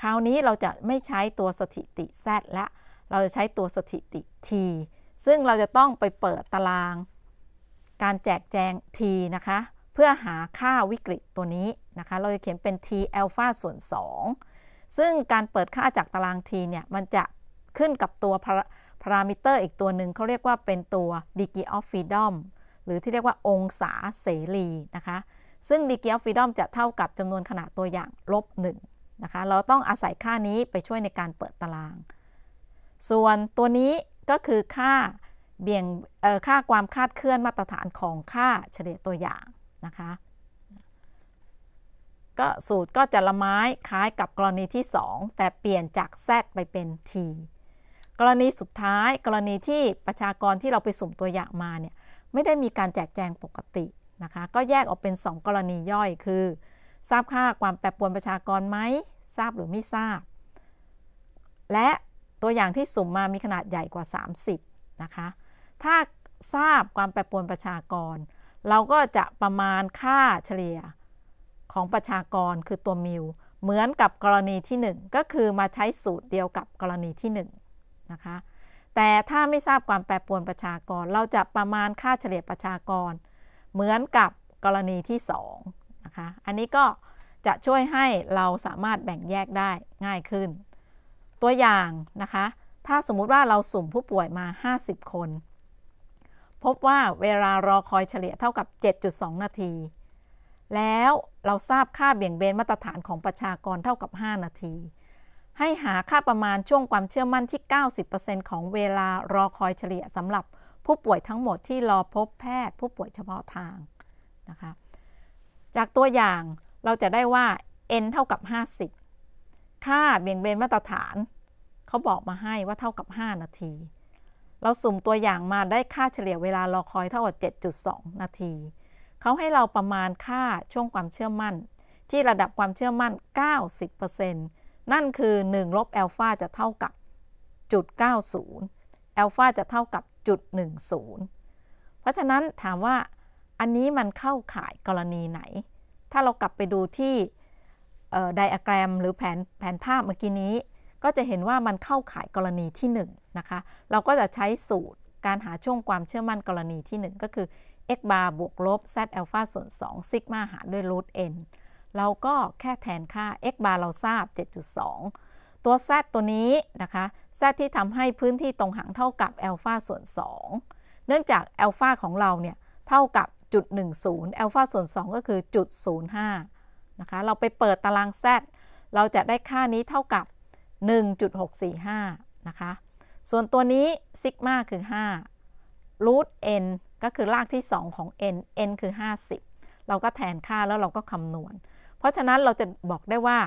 คราวนี้เราจะไม่ใช้ตัวสถิติ Z และ เราจะใช้ตัวสถิติ T ซึ่งเราจะต้องไปเปิดตารางการแจกแจง t นะคะ เพื่อหาค่าวิกฤตตัวนี้ นะคะ เราจะเขียนเป็น t อัลฟาส่วน 2 ซึ่งการเปิดค่าจากตาราง t เนี่ย มันจะขึ้นกับตัวพารามิเตอร์อีกตัวหนึ่งเขาเรียกว่าเป็นตัว degree of freedom หรือที่เรียกว่าองศาเสรีนะคะซึ่ง degree of freedom จะเท่ากับจำนวนขนาดตัวอย่างลบ1นะคะ เราต้องอาศัยค่านี้ไปช่วยในการเปิดตาราง ส่วนตัวนี้ก็คือค่าเบี่ยงค่าความคาดเคลื่อนมาตรฐานของค่าเฉลี่ยตัวอย่างนะคะ ก็สูตรก็จะละไม้คล้ายกับกรณีที่ 2 แต่เปลี่ยนจาก z ไปเป็น t กรณีสุดท้ายกรณีที่ประชากรที่เราไปสุ่มตัวอย่างมาเนี่ยไม่ได้มีการแจกแจงปกตินะคะก็แยกออกเป็น 2 กรณีย่อยคือ ทราบค่าความแปรปรวนประชากรไหม ทราบหรือไม่ทราบ และตัวอย่างที่สุ่มมามีขนาดใหญ่กว่า 30 นะคะถ้าทราบความแปรปรวนประชากร เราก็จะประมาณค่าเฉลี่ยของประชากรคือตัวมิวเหมือนกับกรณีที่ 1 ก็คือมาใช้สูตรเดียวกับกรณีที่1นะคะ แต่ถ้าไม่ทราบความแปรปรวนประชากร เราจะประมาณค่าเฉลี่ยประชากร เหมือนกับกรณีที่2นะคะ อันนี้ก็จะช่วยให้เราสามารถแบ่งแยกได้ง่ายขึ้น ตัวอย่างนะคะ ถ้าสมมุติว่าเราสุ่มผู้ป่วยมา 50 คนพบว่าเวลารอคอยเฉลี่ยเท่ากับ 7.2 นาที แล้วเราทราบค่าเบี่ยงเบนมาตรฐานของประชากรเท่ากับ 5 นาที ให้หาค่าประมาณช่วงความเชื่อมั่นที่ 90%ของเวลารอคอยเฉลี่ยสำหรับผู้ป่วยทั้งหมดที่รอพบแพทย์ผู้ป่วยเฉพาะทางนะคะ จากตัวอย่างเราจะได้ว่า n เท่ากับ 50 ค่าเบี่ยงเบนมาตรฐาน เขาบอกมาให้ว่าเท่ากับ 5 นาทีเราสุ่มตัวอย่างมาได้ค่าเฉลี่ยเวลารอคอยเท่ากับ 7.2 นาที เขาให้เราประมาณค่าช่วงความเชื่อมั่น ที่ระดับความเชื่อมั่น 90%นั่นคือ 1 ลบแอลฟาจะเท่ากับจุด90แอลฟาจะเท่ากับจุด10 เพราะฉะนั้นถามว่าอันนี้มันเข้าข่ายกรณีไหน ถ้าเรากลับไปดูที่ไดอะแกรมหรือแผนแผนภาพเมื่อกี้นี้ก็จะเห็นว่ามันเข้าขายกรณีที่1นนะคะ เราก็จะใช้สูตรการหาช่วงความเชื่อมั่นกรณีที่ 1 ก็คือ x bar บวกลบ z alpha ส่วน2ซิกมาหารด้วยรูท n เราก็แค่แทนค่า x bar เราทราบ 7.2 ตัว z ตัวนี้นะคะ z ที่ทำให้พื้นที่ตรงหางเท่ากับ alpha ส่วน 2 เนื่องจาก alpha ของเราเนี่ยเท่ากับจุด10 l p h a ส่วน 2 ก็คือจุด05นะคะ เราไปเปิดตาราง z เราจะได้ค่านี้เท่ากับ1.645นะคะ ส่วนตัวนี้ซิกมาคือ5รูท n ก็คือรากที่ 2 ของ n n คือ 50 เราก็แทนค่าแล้วเราก็คำนวณ เพราะฉะนั้นเราจะบอกได้ว่า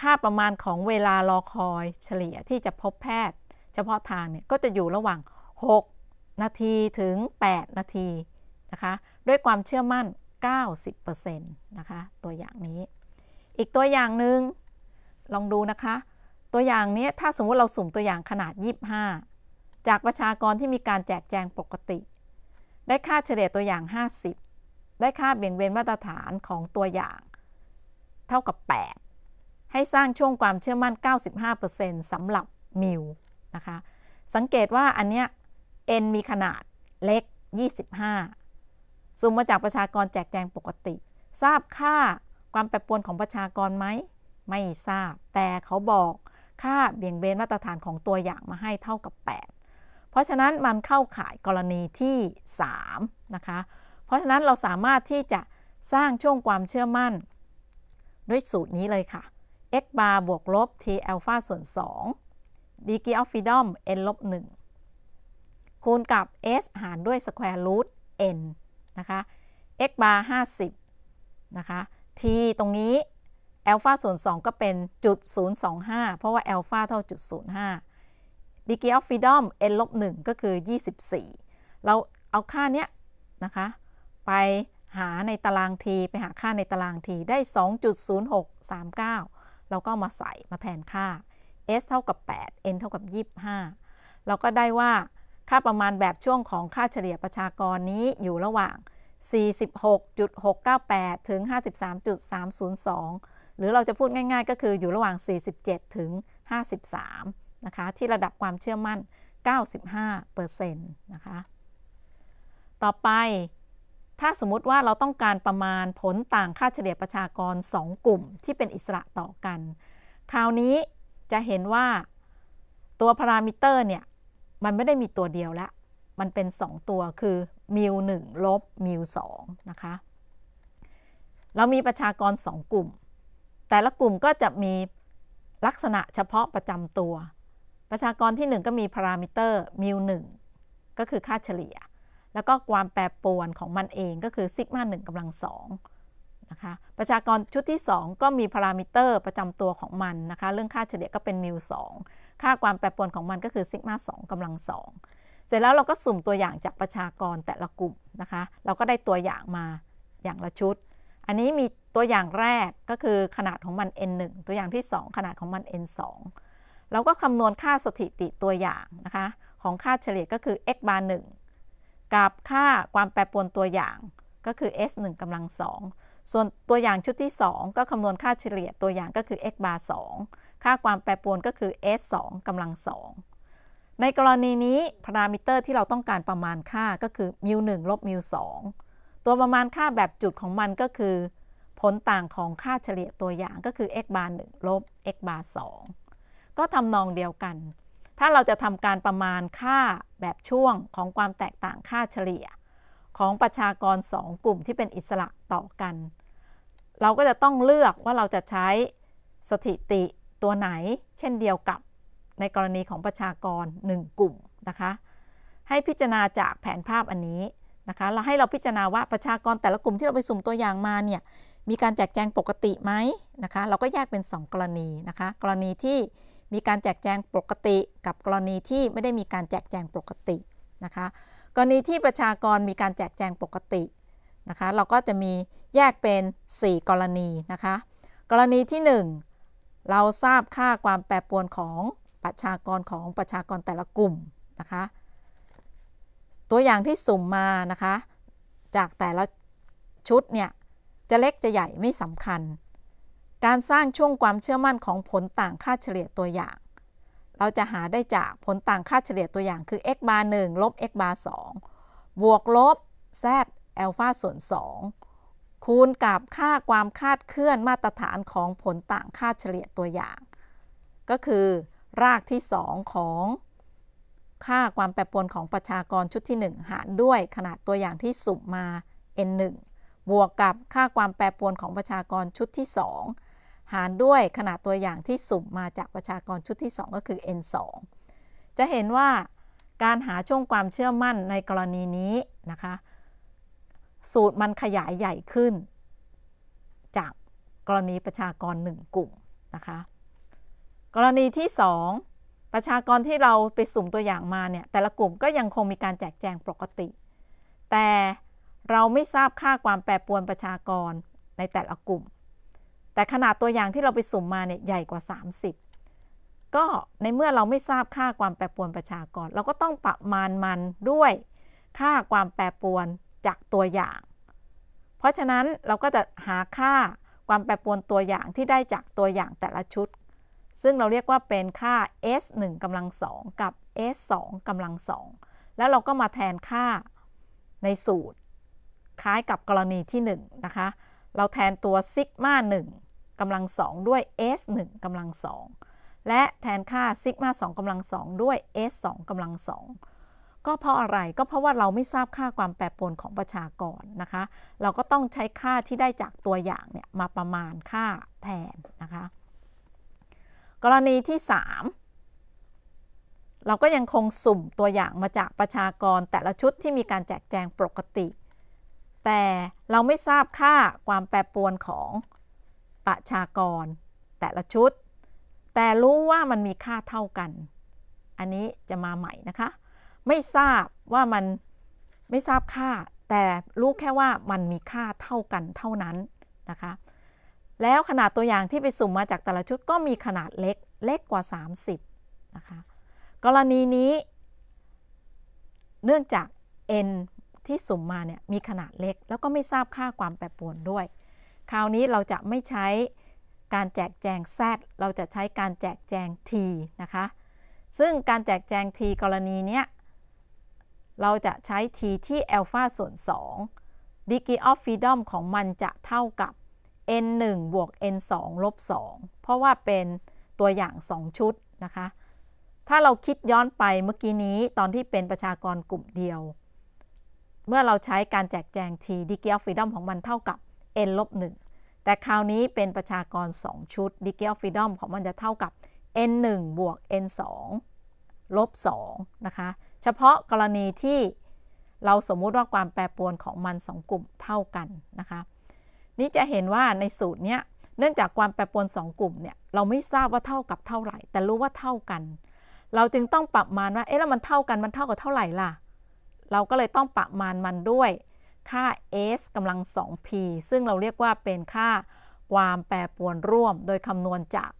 ค่าประมาณของเวลารอคอยเฉลี่ยที่จะพบแพทย์ เฉพาะทางเนี่ยก็จะอยู่ระหว่าง 6 นาทีถึง 8 นาทีนะคะด้วยความเชื่อมั่น 90%นะคะตัวอย่างนี้ อีกตัวอย่างหนึ่งลองดูนะคะ ตัวอย่างนี้ถ้าสมมุติเราสุ่มตัวอย่างขนาด 25 จากประชากรที่มีการแจกแจงปกติ ได้ค่าเฉลี่ยตัวอย่าง 50 ได้ค่าเบี่ยงเบนมาตรฐานของตัวอย่าง เท่ากับ 8 ให้สร้างช่วงความเชื่อมั่น 95%สำหรับมิวนะคะ สังเกตว่าอันเนี้ย n มีขนาดเล็ก 25สุ่มมาจากประชากรแจกแจงปกติ ทราบค่าความแปรปรวนของประชากรไหมไม่ทราบ แต่เขาบอกค่าเบี่ยงเบนมาตรฐานของตัวอย่างมาให้เท่ากับ 8 เพราะฉะนั้นมันเข้าข่ายกรณีที่ 3 นะคะ เพราะฉะนั้นเราสามารถที่จะสร้างช่วงความเชื่อมั่น ด้วยสูตรนี้เลยค่ะ x bar บวกลบ t อ l ลฟาส่วน 2 degree of freedom n ลบ 1 คูณกับ s หารด้วย square root n นะคะ x bar 50นะคะ t ตรงนี้อลฟาส่วน 2 ก็เป็นจุด025 เพราะว่าแอลฟาเท่าจุด05ดีกรีออฟฟีดอม n ลบ1ก็คือ 24 เราเอาค่าเนี้ยนะคะไปหาในตารางทีไปหาค่าในตารางทีได้ 2.0639 เราก็มาใส่มาแทนค่า s เท่ากับ8 n เท่ากับ 25 เราก็ได้ว่าค่าประมาณแบบช่วงของค่าเฉลี่ยประชากรนี้อยู่ระหว่าง 46.698 ถึง 53.302หรือเราจะพูดง่าย ๆ ก็คืออยู่ระหว่าง 47 ถึง 53 นะคะ ที่ระดับความเชื่อมั่น 95%นะคะ ต่อไปถ้าสมมุติว่าเราต้องการประมาณผลต่างค่าเฉลี่ยประชากร 2 กลุ่มที่เป็นอิสระต่อกัน คราวนี้จะเห็นว่าตัวพารามิเตอร์เนี่ย มันไม่ได้มีตัวเดียวละ มันเป็น 2 ตัวคือมิวหลบมิวสนะคะ เรามีประชากร 2 กลุ่มแต่ละกลุ่มก็จะมีลักษณะเฉพาะประจำตัว ประชากรที่ 1 ก็มีพารามิเตอร์มิวหนึ่งก็คือค่าเฉลี่ย แล้วก็ความแปรปรวนของมันเองก็คือซิกมาหนึ่งกำลังสองนะคะประชากรชุดที่ 2 ก็มีพารามิเตอร์ประจำตัวของมันนะคะเรื่องค่าเฉลี่ยก็เป็นมิวสค่าความแปรปรวนของมันก็คือซิกมาสองกำลังสองเสร็จแล้วเราก็สุ่มตัวอย่างจากประชากรแต่ละกลุ่มนะคะเราก็ได้ตัวอย่างมาอย่างละชุดอันนี้มีตัวอย่างแรกก็คือขนาดของมัน n 1ตัวอย่างที่ 2 ขนาดของมัน n 2เราก็คำนวณค่าสถิติตัวอย่างนะคะของค่าเฉลี่ยก็คือ x bar 1กับค่าความแปรปรวนตัวอย่างก็คือ s 1กำลัง2ส่วนตัวอย่างชุดที่ 2 ก็คำนวณค่าเฉลี่ยตัวอย่างก็คือ x bar 2ค่าความแปรปรวนก็คือ s 2กำลัง2ในกรณีนี้พารามิเตอร์ที่เราต้องการประมาณค่าก็คือ mu 1ลบ mu 2ตัวประมาณค่าแบบจุดของมันก็คือ ผลต่างของค่าเฉลี่ยตัวอย่างก็คือ x นึ่1ลบ x ์สอ2ก็ทำนองเดียวกัน ถ้าเราจะทำการประมาณค่าแบบช่วงของความแตกต่างค่าเฉลี่ย ของประชากร 2 กลุ่มที่เป็นอิสระต่อกัน เราก็จะต้องเลือกว่าเราจะใช้สถิติตัวไหน เช่นเดียวกับในกรณีของประชากร 1 กลุ่มนะคะให้พิจารณาจากแผนภาพอันนี้นะคะเราให้เราพิจารณาว่าประชากรแต่ละกลุ่มที่เราไปสุ่มตัวอย่างมาเนี่ยมีการแจกแจงปกติไหมนะคะ เราก็แยกเป็น 2 กรณีนะคะ กรณีที่มีการแจกแจงปกติกับกรณีที่ไม่ได้มีการแจกแจงปกตินะคะ กรณีที่ประชากรมีการแจกแจงปกตินะคะ เราก็จะมีแยกเป็น 4 กรณีนะคะ กรณีที่ 1 เราทราบค่าความแปรปรวนของประชากรของประชากรแต่ละกลุ่มนะคะตัวอย่างที่สุ่มมานะคะจากแต่ละชุดเนี่ยจะเล็กจะใหญ่ไม่สำคัญ การสร้างช่วงความเชื่อมั่นของผลต่างค่าเฉลี่ยตัวอย่าง เราจะหาได้จากผลต่างค่าเฉลี่ยตัวอย่างคือ x bar 1ลบ x bar 2บวกลบ z อลฟาส่วน2คูณกับค่าความคาดเคลื่อนมาตรฐานของผลต่างค่าเฉลี่ยตัวอย่าง ก็คือ รากที่2ของค่าความแปรปรวนของประชากรชุดที่ 1 หารด้วยขนาดตัวอย่างที่สุ่มมา n1 บวกกับค่าความแปรปรวนของประชากรชุดที่ 2 หารด้วยขนาดตัวอย่างที่สุ่มมาจากประชากรชุดที่ 2 ก็คือ n2 จะเห็นว่าการหาช่วงความเชื่อมั่นในกรณีนี้นะคะ สูตรมันขยายใหญ่ขึ้น จากกรณีประชากร 1 กลุ่มนะคะ กรณีที่2ประชากรที่เราไปสุ่มตัวอย่างมาเนี่ยแต่ละกลุ่มก็ยังคงมีการแจกแจงปกติ แต่เราไม่ทราบค่าความแปรปรวนประชากรในแต่ละกลุ่ม แต่ขนาดตัวอย่างที่เราไปสุ่มมาเนี่ยใหญ่กว่า 30ก็ในเมื่อเราไม่ทราบค่าความแปรปรวนประชากร เราก็ต้องประมาณมันด้วยค่าความแปรปรวนจากตัวอย่าง เพราะฉะนั้นเราก็จะหาค่าความแปรปรวนตัวอย่างที่ได้จากตัวอย่างแต่ละชุดซึ่งเราเรียกว่าเป็นค่า s 1กำลังสองกับ s 2กำลังสอง แล้วเราก็มาแทนค่าในสูตร คล้ายกับกรณีที่ 1 นะคะ เราแทนตัวซิกมา1กำลังสองด้วย s 1กำลังสองและแทนค่าซิกมา2กำลังสองด้วย s 2กำลังสอง ก็เพราะอะไร ก็เพราะว่าเราไม่ทราบค่าความแปรปรวนของประชากรนะคะ เราก็ต้องใช้ค่าที่ได้จากตัวอย่างเนี่ยมาประมาณค่าแทนนะคะกรณีที่ 3 เราก็ยังคงสุ่มตัวอย่างมาจากประชากรแต่ละชุดที่มีการแจกแจงปกติ แต่เราไม่ทราบค่าความแปรปรวนของประชากรแต่ละชุด แต่รู้ว่ามันมีค่าเท่ากัน อันนี้จะมาใหม่นะคะ ไม่ทราบว่ามันไม่ทราบค่า แต่รู้แค่ว่ามันมีค่าเท่ากันเท่านั้นนะคะแล้วขนาดตัวอย่างที่ไปสุ่มมาจากแต่ละชุดก็มีขนาดเล็ก เล็กกว่า 30นะคะ กรณีนี้ เนื่องจาก n ที่สุ่มมาเนี่ยมีขนาดเล็ก แล้วก็ไม่ทราบค่าความแปรปรวนด้วย คราวนี้เราจะไม่ใช้การแจกแจง z เราจะใช้การแจกแจง t นะคะ ซึ่งการแจกแจง t กรณีเนี้ยเราจะใช้ t ที่อัลฟาส่วน 2 degree of freedom ของมันจะเท่ากับ n 1บวก n 2ลบ 2 เพราะว่าเป็นตัวอย่าง 2 ชุดนะคะ ถ้าเราคิดย้อนไปเมื่อกี้นี้ตอนที่เป็นประชากรกลุ่มเดียว เมื่อเราใช้การแจกแจงทีดิเกียลฟรีดอมของมันเท่ากับ n ลบ 1 แต่คราวนี้เป็นประชากร 2 ชุดดิเกียลฟรีดอมของมันจะเท่ากับ n 1บวก n 2ลบ2นะคะ เฉพาะกรณีที่เราสมมุติว่าความแปรปรวนของมัน 2 กลุ่มเท่ากันนะคะนี่จะเห็นว่าในสูตรเนี้ย เนื่องจากความแปรปรวน 2 กลุ่มเนี่ยเราไม่ทราบว่าเท่ากับเท่าไหร่ แต่รู้ว่าเท่ากัน เราจึงต้องประมาณว่า เอ๊ะ แล้วมันเท่ากันมันเท่ากับเท่าไหร่ล่ะ เราก็เลยต้องประมาณมันด้วย ค่า s กำลัง 2p ซึ่งเราเรียกว่าเป็นค่าความแปรปรวนร่วมโดยคำนวณจาก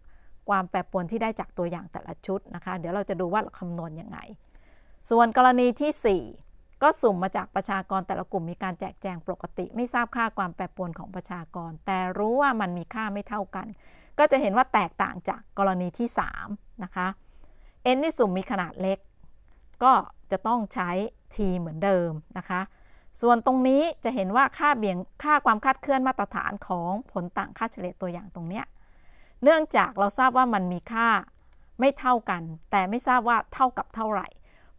ความแปรปรวนที่ได้จากตัวอย่างแต่ละชุดนะคะ เดี๋ยวเราจะดูว่าเราคำนวณยังไง ส่วนกรณีที่4ก็สุ่มมาจากประชากรแต่ละกลุ่มมีการแจกแจงปกติ ไม่ทราบค่าความแปรปรวนของประชากร แต่รู้ว่ามันมีค่าไม่เท่ากัน ก็จะเห็นว่าแตกต่างจากกรณีที่3นะคะ n ที่สุ่มมีขนาดเล็ก ก็จะต้องใช้ t เหมือนเดิมนะคะส่วนตรงนี้จะเห็นว่าค่าเบี่ยงค่าความคาดเคลื่อนมาตรฐานของผลต่างค่าเฉลี่ยตัวอย่างตรงเนี้ยเนื่องจากเราทราบว่ามันมีค่าไม่เท่ากัน แต่ไม่ทราบว่าเท่ากับเท่าไหร่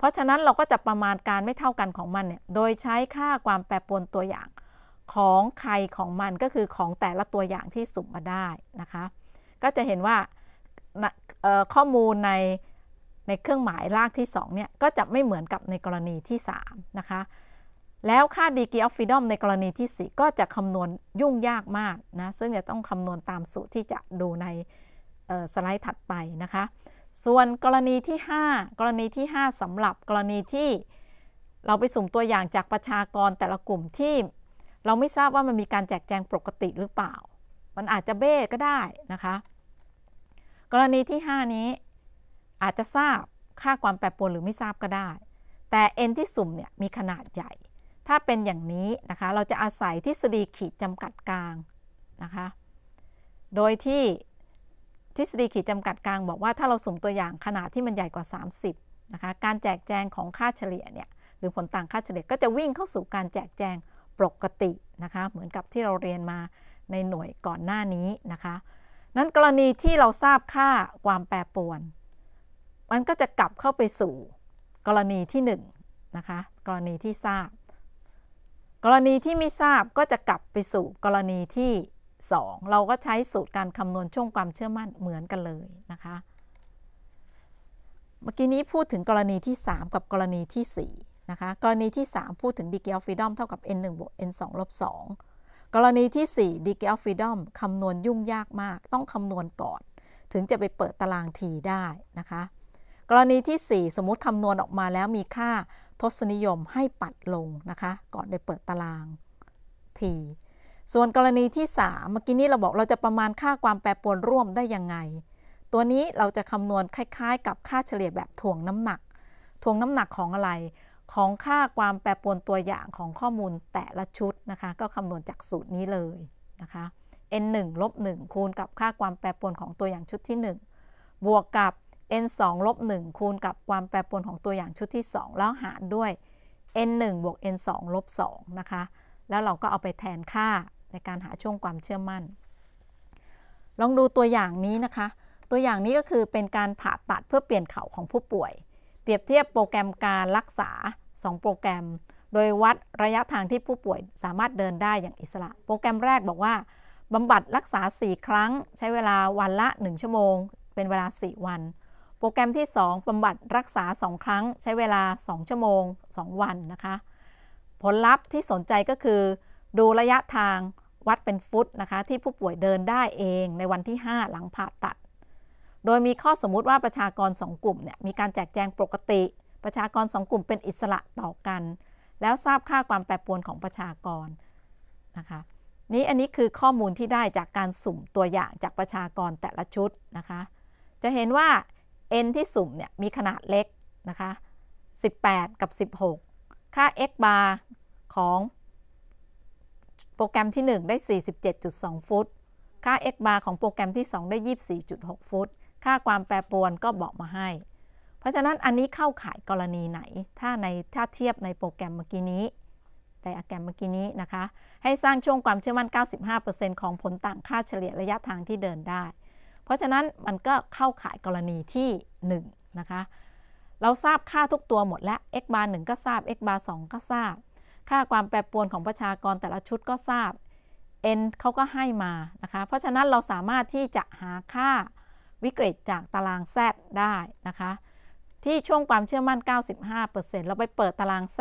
เพราะฉะนั้นเราก็จะประมาณการไม่เท่ากันของมันเนี่ย โดยใช้ค่าความแปรปรวนตัวอย่างของไข่ของมันก็คือของแต่ละตัวอย่างที่สุ่มมาได้นะคะ ก็จะเห็นว่าข้อมูลในในเครื่องหมายลากที่2เนี่ยก็จะไม่เหมือนกับในกรณีที่3นะคะ แล้วค่า degree of freedom ในกรณีที่ 4 ก็จะคำนวณยุ่งยากมากนะซึ่งจะต้องคำนวณตามสูตรที่จะดูในสไลด์ถัดไปนะคะส่วนกรณีที่ 5 กรณีที่ 5 สำหรับกรณีที่เราไปสุ่มตัวอย่างจากประชากรแต่ละกลุ่มที่ เราไม่ทราบว่ามันมีการแจกแจงปกติหรือเปล่า มันอาจจะเบ้ก็ได้ นะคะ กรณีที่ 5 นี้ อาจจะทราบค่าความแปรปรวนหรือไม่ทราบก็ได้ แต่ n ที่สุ่มเนี่ยมีขนาดใหญ่ ถ้าเป็นอย่างนี้นะคะเราจะอาศัยทฤษฎีขีดจำกัดกลางนะคะโดยที่ทฤษฎีขีดจำกัดกลางบอกว่าถ้าเราสุ่มตัวอย่างขนาดที่มันใหญ่กว่า 30นะคะการแจกแจงของค่าเฉลี่ยเนี่ยหรือผลต่างค่าเฉลี่ยก็จะวิ่งเข้าสู่การแจกแจงปกตินะคะเหมือนกับที่เราเรียนมาในหน่วยก่อนหน้านี้นะคะนั้นกรณีที่เราทราบค่าความแปรปรวนมันก็จะกลับเข้าไปสู่ กรณีที่1นะคะกรณีที่ทราบ กรณีที่ไม่ทราบก็จะกลับไปสู่กรณีที่2 เราก็ใช้สูตรการคำนวณช่วงความเชื่อมั่นเหมือนกันเลยนะคะเมื่อกี้นี้พูดถึงกรณีที่ 3 กับกรณีที่4นะคะกรณีที่ 3 พูดถึง degree of freedom เท่ากับ n 1บวก n 2ลบ2กรณีที่ 4 degree of freedom คำนวณยุ่งยากมาก ต้องคำนวณก่อนถึงจะไปเปิดตารางทีได้นะคะกรณีที่ 4 สมมติคำนวณออกมาแล้วมีค่าทศนิยมให้ปัดลงนะคะก่อนไปเปิดตารางทีส่วนกรณีที่ 3 เมื่อกี้นี้เราบอกเราจะประมาณค่าความแปรปรวนร่วมได้ยังไง ตัวนี้เราจะคำนวณคล้าย ๆ กับค่าเฉลี่ยแบบถ่วงน้ำหนัก ถ่วงน้ำหนักของอะไร ของค่าความแปรปรวนตัวอย่างของข้อมูลแต่ละชุดนะคะ ก็คำนวณจากสูตรนี้เลยนะคะ n 1ลบ1คูณกับค่าความแปรปรวนของตัวอย่างชุดที่ 1 บวกกับ n 2ลบ1คูณกับความแปรปรวนของตัวอย่างชุดที่ 2 แล้วหารด้วย n 1บวก n 2ลบ2นะคะ แล้วเราก็เอาไปแทนค่าในการหาช่วงความเชื่อมั่น ลองดูตัวอย่างนี้นะคะ ตัวอย่างนี้ก็คือเป็นการผ่าตัดเพื่อเปลี่ยนเข่าของผู้ป่วย เปรียบเทียบโปรแกรมการรักษา 2 โปรแกรม โดยวัดระยะทางที่ผู้ป่วยสามารถเดินได้อย่างอิสระ โปรแกรมแรกบอกว่า บำบัดรักษา 4 ครั้ง ใช้เวลาวันละ 1 ชั่วโมง เป็นเวลา 4 วัน โปรแกรมที่ 2บำบัดรักษา 2 ครั้ง ใช้เวลา 2 ชั่วโมง 2 วันนะคะ ผลลัพธ์ที่สนใจก็คือดูระยะทางวัดเป็นฟุตนะคะที่ผู้ป่วยเดินได้เองในวันที่ 5 หลังผ่าตัด โดยมีข้อสมมุติว่าประชากร 2 กลุ่มเนี่ยมีการแจกแจงปกติประชากร 2 กลุ่มเป็นอิสระต่อกัน แล้วทราบค่าความแปรปรวนของประชากรนะคะนี้อันนี้คือข้อมูลที่ได้จากการสุ่มตัวอย่างจากประชากรแต่ละชุดนะคะจะเห็นว่า n ที่สุ่มเนี่ยมีขนาดเล็กนะคะ18 กับ 16 ค่า x bar ของโปรแกรมที่ 1 ได้ 47.2 ฟุต ค่า x bar ของโปรแกรมที่ 2 ได้ 24.6 ฟุต ค่าความแปรปรวนก็บอกมาให้ เพราะฉะนั้นอันนี้เข้าข่ายกรณีไหน ถ้าในถ้าเทียบในโปรแกรมเมื่อกี้นี้ ไดอะแกรมเมื่อกี้นี้นะคะ ให้สร้างช่วงความเชื่อมั่น 95%ของผลต่างค่าเฉลี่ยระยะทางที่เดินได้ เพราะฉะนั้นมันก็เข้าข่ายกรณีที่1นะคะ เราทราบค่าทุกตัวหมดแล้ว x bar 1ก็ทราบ x bar 2ก็ทราบค่าความแปรปรวนของประชากรแต่ละชุดก็ทราบ n เขาก็ให้มานะคะ เพราะฉะนั้นเราสามารถที่จะหาค่าวิกฤตจากตาราง Z ได้นะคะที่ช่วงความเชื่อมั่น 95%เราไปเปิดตาราง Z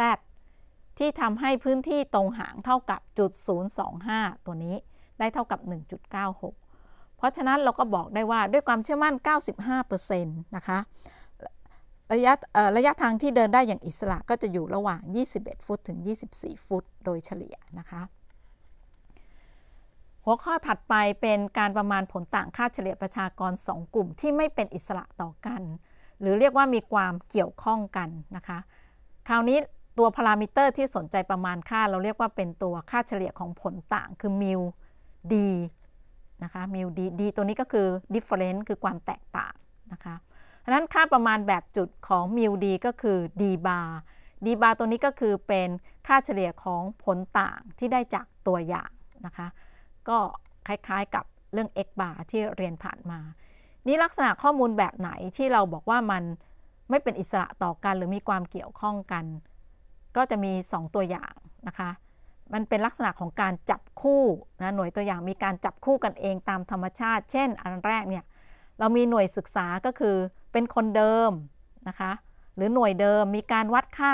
ที่ทำให้พื้นที่ตรงหางเท่ากับจุด025 ตัวนี้ ได้เท่ากับ 1.96 เพราะฉะนั้นเราก็บอกได้ว่าด้วยความเชื่อมั่น 95%นะคะระยะระยะทางที่เดินได้อย่างอิสระก็จะอยู่ระหว่าง 21 ฟุตถึง 24 ฟุต โดยเฉลี่ยนะคะ หัวข้อถัดไปเป็นการประมาณผลต่างค่าเฉลี่ยประชากร 2 กลุ่มที่ไม่เป็นอิสระต่อกัน หรือเรียกว่ามีความเกี่ยวข้องกันนะคะ คราวนี้ตัวพารามิเตอร์ที่สนใจประมาณค่าเราเรียกว่าเป็นตัวค่าเฉลี่ยของผลต่างคือมิวดีนะคะมิวดีดีตัวนี้ก็คือ difference คือความแตกต่างนะคะนั้นค่าประมาณแบบจุดของมิวดีก็คือดีบาร์ดีบาร์ตัวนี้ก็คือเป็นค่าเฉลี่ยของผลต่างที่ได้จากตัวอย่างนะคะก็คล้ายๆกับเรื่อง x บาร์ที่เรียนผ่านมา นี่ลักษณะข้อมูลแบบไหนที่เราบอกว่ามัน ไม่เป็นอิสระต่อกันหรือมีความเกี่ยวข้องกัน ก็จะมี 2 ตัวอย่างนะคะ มันเป็นลักษณะของการจับคู่นะหน่วยตัวอย่างมีการจับคู่กันเองตามธรรมชาติเช่น อันแรกเนี่ยเรามีหน่วยศึกษาก็คือเป็นคนเดิมนะคะ หรือหน่วยเดิมมีการวัดค่า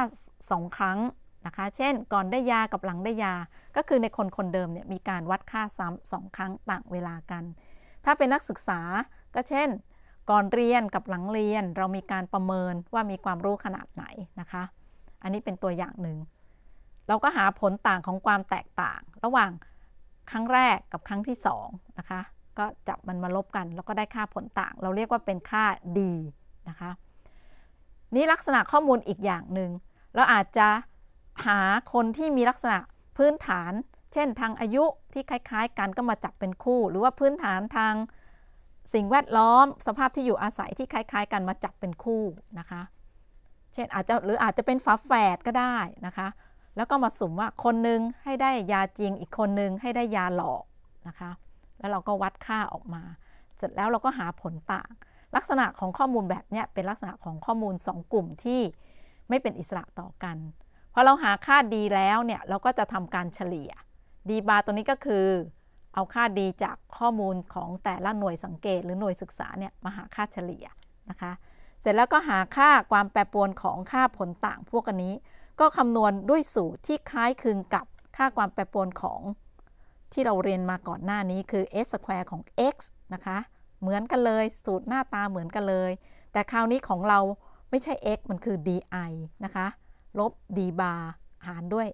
2 ครั้งนะคะ เช่น ก่อนได้ยากับหลังได้ยา ก็คือในคนคนเดิมเนี่ยมีการวัดค่าซ้ำสองครั้งต่างเวลากัน ถ้าเป็นนักศึกษาก็เช่น ก่อนเรียนกับหลังเรียน เรามีการประเมินว่ามีความรู้ขนาดไหนนะคะ อันนี้เป็นตัวอย่างหนึ่ง เราก็หาผลต่างของความแตกต่าง ระหว่างครั้งแรกกับครั้งที่2นะคะก็จับมันมาลบกันแล้วก็ได้ค่าผลต่าง เราเรียกว่าเป็นค่า d นะคะนี่ลักษณะข้อมูลอีกอย่างหนึ่งเราอาจจะหาคนที่มีลักษณะพื้นฐาน เช่นทางอายุที่คล้ายๆ กันก็มาจับเป็นคู่ หรือว่าพื้นฐานทางสิ่งแวดล้อม สภาพที่อยู่อาศัยที่คล้ายๆ กันมาจับเป็นคู่นะคะ เช่นอาจจะ หรืออาจจะเป็นฝาแฝดก็ได้นะคะ แล้วก็มาสุ่มว่าคนนึงให้ได้ยาจริงอีกคนนึงให้ได้ยาหลอกนะคะแล้วเราก็วัดค่าออกมา เสร็จแล้วเราก็หาผลต่าง ลักษณะของข้อมูลแบบนี้เป็นลักษณะของข้อมูล 2 กลุ่มที่ไม่เป็นอิสระต่อกัน พอเราหาค่าดีแล้วเนี่ยเราก็จะทำการเฉลี่ย ดีบาร์ตัวนี้ก็คือ เอาค่าดีจากข้อมูลของแต่ละหน่วยสังเกตหรือหน่วยศึกษาเนี่ยมาหาค่าเฉลี่ยนะคะ เสร็จแล้วก็หาค่าความแปรปรวนของค่าผลต่างพวกนี้ ก็คำนวณด้วยสูตรที่คล้ายคลึงกับค่าความแปรปรวนของที่เราเรียนมาก่อนหน้านี้คือ s square ของ x นะคะ เหมือนกันเลย สูตรหน้าตาเหมือนกันเลย แต่คราวนี้ของเราไม่ใช่ x มันคือ di นะคะ ลบ d bar หารด้วย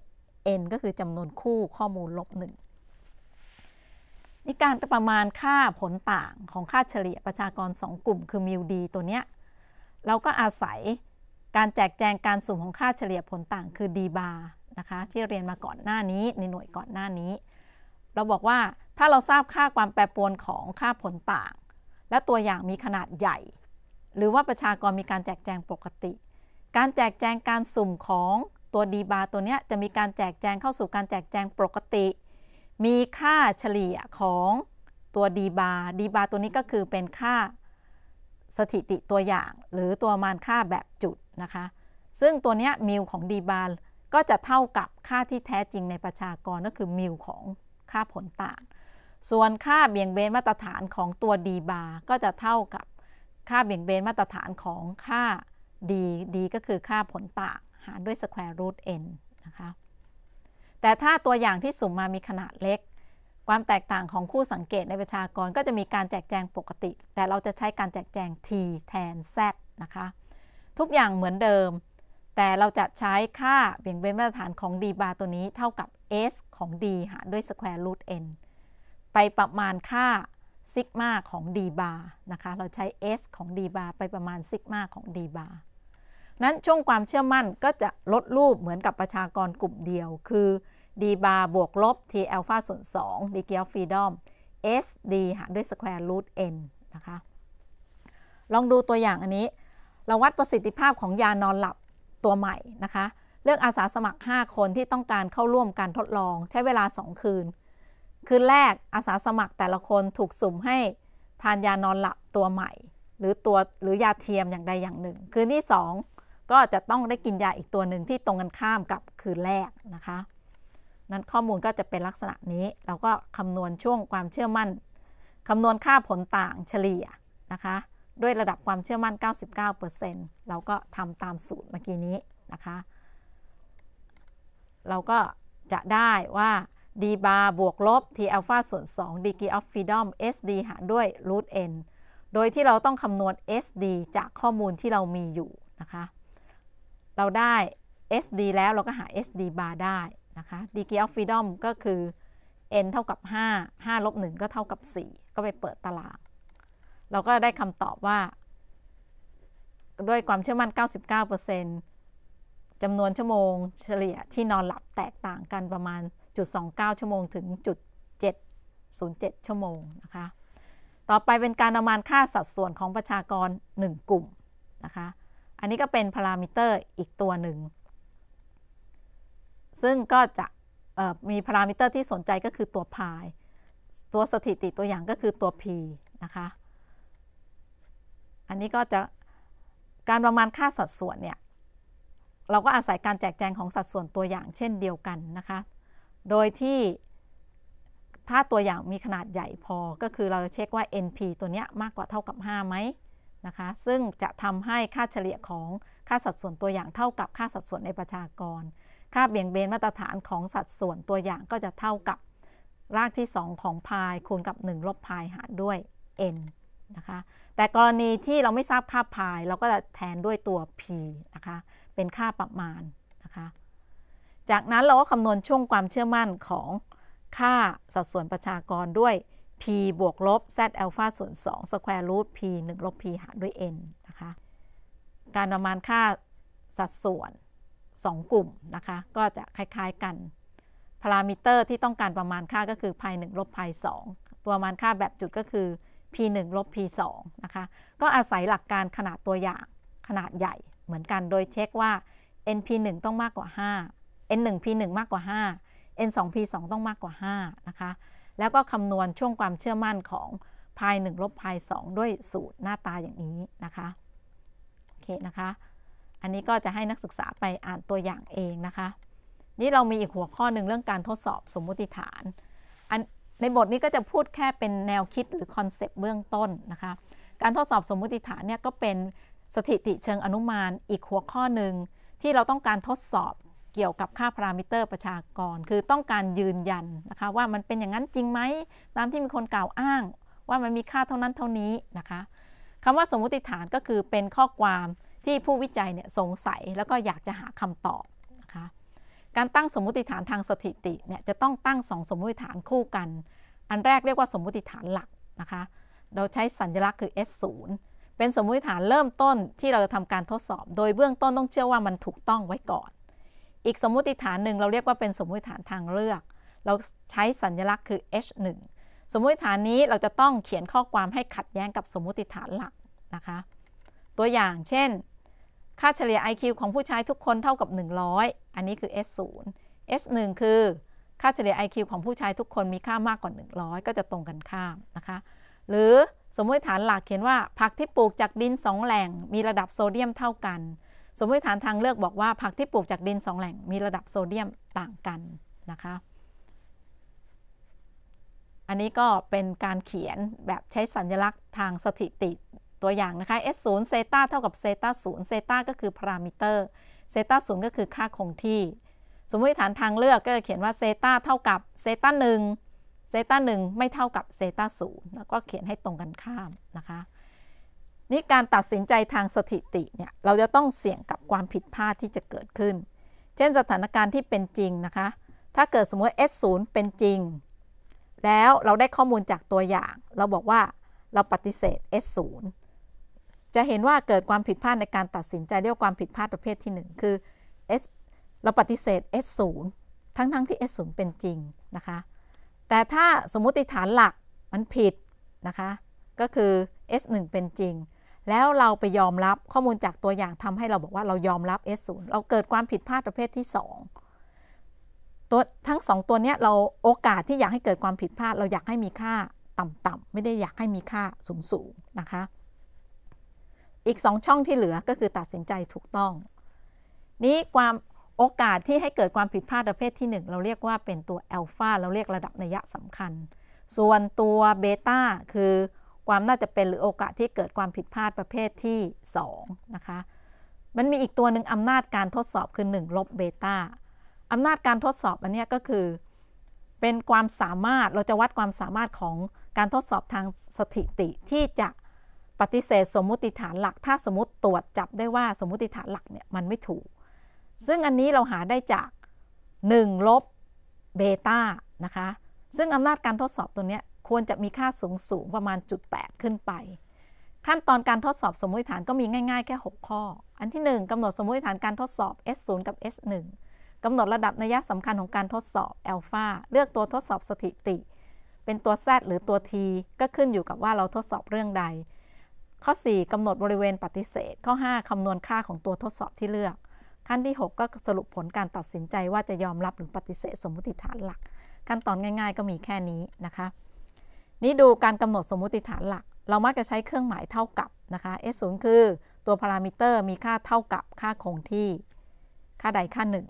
n ก็คือจำนวนคู่ข้อมูล ลบ1นี่การประมาณค่าผลต่างของค่าเฉลี่ยประชากร 2 กลุ่ม คือมิวดีตัวเนี้ย เราก็อาศัยการแจกแจงการสุ่มของค่าเฉลี่ยผลต่างคือ d bar นะคะที่เรียนมาก่อนหน้านี้ในหน่วยก่อนหน้านี้เราบอกว่าถ้าเราทราบค่าความแปรปรวนของค่าผลต่าง และตัวอย่างมีขนาดใหญ่ หรือว่าประชากรมีการแจกแจงปกติ การแจกแจงการสุ่มของตัวดีบาตัวนี้จะมีการแจกแจงเข้าสู่การแจกแจงปกติ มีค่าเฉลี่ยของตัวดีบาดีบาตัวนี้ก็คือเป็นค่าสถิติตัวอย่างหรือตัวมานค่าแบบจุดนะคะซึ่งตัวนี้มิลของดีบาก็จะเท่ากับค่าที่แท้จริงในประชากรก็คือมิลของค่าผลต่างส่วนค่าเบี่ยงเบนมาตรฐานของตัว d b a ์ก็จะเท่ากับค่าเบี่ยงเบนมาตรฐานของค่า d d ก็คือค่าผลต่าง หารด้วย square root n นะคะแต่ถ้าตัวอย่างที่สุ่มมามีขนาดเล็ก ความแตกต่างของคู่สังเกตในประชากรก็จะมีการแจกแจงปกติ แต่เราจะใช้การแจกแจง t แทน z นะคะ ทุกอย่างเหมือนเดิมแต่เราจะใช้ค่าเบี่ยงเบนมาตรฐานของ d บาร์ตัวนี้เท่ากับ s ของ d หารด้วย square root n ไปประมาณค่าซิกมาของ d บาร์นะคะ เราใช้ s ของ d บาร์ไปประมาณซิกมาของ d บาร์นั้นช่วงความเชื่อมั่นก็จะลดรูปเหมือนกับประชากรกลุ่มเดียว คือ d บาร์บวกลบ t อัลฟาส่วน2 d เกียร์ฟรีดอม s d หารด้วย square root n นะคะ ลองดูตัวอย่างอันนี้ เราวัดประสิทธิภาพของยานอนหลับตัวใหม่นะคะ เลือกอาสาสมัคร 5 คนที่ต้องการเข้าร่วมการทดลองใช้เวลา 2 คืน คืนแรกอาสาสมัครแต่ละคนถูกสุ่มให้ ทานยานอนหลับตัวใหม่ หรือตัวหรือยาเทียมอย่างใดอย่างหนึ่ง คืนที่ 2 ก็จะต้องได้กินยาอีกตัวหนึ่งที่ตรงกันข้ามกับคืนแรกนะคะ นั้นข้อมูลก็จะเป็นลักษณะนี้เราก็คำนวณช่วงความเชื่อมั่นคำนวณค่าผลต่างเฉลี่ยนะคะด้วยระดับความเชื่อมั่น 99%เราก็ทำตามสูตรเมื่อกี้นี้นะคะ เราก็จะได้ว่า d bar บวกลบ t alpha ส่วน 2 degree of freedom sd หารด้วย root n โดยที่เราต้องคำนวณ sd จากข้อมูลที่เรามีอยู่นะคะ เราได้ sd แล้วเราก็หา sd bar ได้นะคะ degree of freedom ก็คือ n เท่ากับ 5 5 ลบ 1 ก็เท่ากับ 4 ก็ไปเปิดตารางเราก็ได้คำตอบว่า ด้วยความเชื่อมั่น 99%จำนวนชั่วโมงเฉลี่ยที่นอนหลับแตกต่างกันประมาณจุด29 ชั่วโมงถึงจุด707 ชั่วโมงนะคะต่อไปเป็นการประมาณค่าสัดส่วนของประชากร 1 กลุ่มนะคะอันนี้ก็เป็นพารามิเตอร์อีกตัวหนึ่ง ซึ่งก็จะมีพารามิเตอร์ที่สนใจก็คือตัวพาย ตัวสถิติตัวอย่างก็คือตัว p นะคะอันนี้ก็จะการประมาณค่าสัดส่วนเนี่ยเราก็อาศัยการแจกแจงของสัดส่วนตัวอย่างเช่นเดียวกันนะคะ โดยที่ถ้าตัวอย่างมีขนาดใหญ่พอก็คือเราจะเช็คว่า NP ตัวเนี้ยมากกว่าเท่ากับ5ไหมนะคะ ซึ่งจะทำให้ค่าเฉลี่ยของค่าสัดส่วนตัวอย่างเท่ากับค่าสัดส่วนในประชากร ค่าเบี่ยงเบนมาตรฐานของสัดส่วนตัวอย่างก็จะเท่ากับ รากที่ 2 ของพายคูณกับ1ลบพายหารด้วย n นะคะแต่กรณีที่เราไม่ทราบค่าพาย เราก็จะแทนด้วยตัว p นะคะ เป็นค่าประมาณนะคะ จากนั้นเราก็คำนวณช่วงความเชื่อมั่นของค่าสัดส่วนประชากรด้วย p บวกลบ z อลฟาส่วน2 square root p 1ลบ p หารด้วย n นะคะ การประมาณค่าสัดส่วน 2 กลุ่มนะคะก็จะคล้ายๆกัน พารามิเตอร์ที่ต้องการประมาณค่าก็คือ pi 1ลบ pi 2ตัวประมาณค่าแบบจุดก็คือ p1 ลบ p2 นะคะ ก็อาศัยหลักการขนาดตัวอย่างขนาดใหญ่เหมือนกันโดยเช็คว่า np1 ต้องมากกว่า 5 n1p1 มากกว่า 5 n2p2 ต้องมากกว่า 5 นะคะ แล้วก็คำนวณช่วงความเชื่อมั่นของพาย1ลบพาย2ด้วยสูตรหน้าตาอย่างนี้นะคะ โอเคนะคะ อันนี้ก็จะให้นักศึกษาไปอ่านตัวอย่างเองนะคะ นี่เรามีอีกหัวข้อหนึ่งเรื่องการทดสอบสมมติฐานอันในบทนี้ก็จะพูดแค่เป็นแนวคิดหรือคอนเซปต์เบื้องต้นนะคะการทดสอบสมมุติฐานเนี่ยก็เป็นสถิติเชิงอนุมาน อีกหัวข้อหนึ่งที่เราต้องการทดสอบเกี่ยวกับค่าพารามิเตอร์ประชากร คือต้องการยืนยันนะคะว่ามันเป็นอย่างนั้นจริงไหมตามที่มีคนกล่าวอ้าง ว่ามันมีค่าเท่านั้นเท่านี้นะคะคำว่าสมมุติฐานก็คือเป็นข้อความที่ผู้วิจัยเนี่ยสงสัยแล้วก็อยากจะหาคำตอบการตั้งสมมติฐานทางสถิติเนี่ยจะต้องตั้งสองสมมติฐานคู่กัน อันแรกเรียกว่าสมมติฐานหลักนะคะ เราใช้สัญลักษณ์คือ S0 เป็นสมมติฐานเริ่มต้นที่เราจะทำการทดสอบ โดยเบื้องต้นต้องเชื่อว่ามันถูกต้องไว้ก่อน อีกสมมติฐานหนึ่งเราเรียกว่าเป็นสมมติฐานทางเลือก เราใช้สัญลักษณ์คือ H1 สมมติฐานนี้เราจะต้องเขียนข้อความให้ขัดแย้งกับสมมติฐานหลักนะคะ ตัวอย่างเช่นค่าเฉลี่ย IQ ของผู้ชายทุกคนเท่ากับ 100 อันนี้คือ S0 S1 คือ ค่าเฉลี่ย IQ ของผู้ชายทุกคนมีค่ามากกว่า 100 ก็จะตรงกันข้ามนะคะหรือสมมติฐานหลักเขียนว่าผักที่ปลูกจากดิน 2 แหล่ง มีระดับโซเดียมเท่ากัน สมมติฐานทางเลือกบอกว่าผักที่ปลูกจากดิน 2 แหล่งมีระดับโซเดียมต่างกันนะคะอันนี้ก็เป็นการเขียนแบบใช้สัญลักษณ์ทางสถิติตัวอย่างนะคะ s 0เซตาเท่ากับเซตา0เซตาก็คือพารามิเตอร์เซตา0ก็คือค่าคงที่ สมมติฐานทางเลือกก็จะเขียนว่าเซตาเท่ากับเซตา1เซตา1ไม่เท่ากับเซตา0แล้วก็เขียนให้ตรงกันข้ามนะคะ นี่การตัดสินใจทางสถิติเนี่ย เราจะต้องเสี่ยงกับความผิดพลาดที่จะเกิดขึ้น เช่นสถานการณ์ที่เป็นจริงนะคะ ถ้าเกิดสมมติ S 0เป็นจริง แล้วเราได้ข้อมูลจากตัวอย่าง เราบอกว่าเราปฏิเสธ S 0จะเห็นว่าเกิดความผิดพลาดในการตัดสินใจเรียกว่าความผิดพลาดประเภทที่ 1 คือ S เราปฏิเสธ S0 ทั้งทั้งที่ S0 เป็นจริงนะคะ แต่ถ้าสมมติฐานหลักมันผิด นะคะ ก็คือ S1 เป็นจริง แล้วเราไปยอมรับข้อมูลจากตัวอย่างทำให้เราบอกว่าเรายอมรับ S0 เราเกิดความผิดพลาดประเภทที่2ตัวทั้ง 2 ตัวนี้เราโอกาสที่อยากให้เกิดความผิดพลาดเราอยากให้มีค่าต่ำๆไม่ได้อยากให้มีค่าสูงๆนะคะอีกสองช่องที่เหลือก็คือตัดสินใจถูกต้อง นี้ความโอกาสที่ให้เกิดความผิดพลาดประเภทที่ 1 เราเรียกว่าเป็นตัวอัลฟาเราเรียกระดับนัยสำคัญ ส่วนตัวเบต้าคือความน่าจะเป็นหรือโอกาสที่เกิดความผิดพลาดประเภทที่2นะคะมันมีอีกตัวหนึ่งอำนาจการทดสอบคือ1ลบเบต้าอำนาจการทดสอบอันนี้ก็คือ เป็นความสามารถเราจะวัดความสามารถของการทดสอบทางสถิติที่จะปฏิเสธสมมุติฐานหลักถ้าสมมติตรวจจับได้ว่าสมมุติฐานหลักเนี่ยมันไม่ถูก ซึ่งอันนี้เราหาได้จาก1ลบเบต้านะคะ ซึ่งอำนาจการทดสอบตัวเนี้ยควรจะมีค่าสูงสูงประมาณจุดแขึ้นไป ขั้นตอนการทดสอบสมมติฐานก็มีง่ายๆแค่ 6 ข้อ อันที่ 1 กำหนดสมมติฐานการทดสอบ s 0กับ s 1กำหนดระดับนัยสำคัญของการทดสอบอัลฟาเลือกตัวทดสอบสถิติ เป็นตัว z หรือตัว t ก็ขึ้นอยู่กับว่าเราทดสอบเรื่องใดข้อ 4กำหนดบริเวณปฏิเสธ ข้อ 5คำนวณค่าของตัวทดสอบที่เลือก ขั้นที่ 6 ก็สรุปผลการตัดสินใจว่าจะยอมรับหรือปฏิเสธสมมติฐานหลัก ขั้นตอนง่ายๆก็มีแค่นี้นะคะ นี่ดูการกำหนดสมมติฐานหลัก เรามักจะใช้เครื่องหมายเท่ากับ นะคะ s 0คือ ตัวพารามิเตอร์มีค่าเท่ากับค่าคงที่ ค่าใดค่าหนึ่ง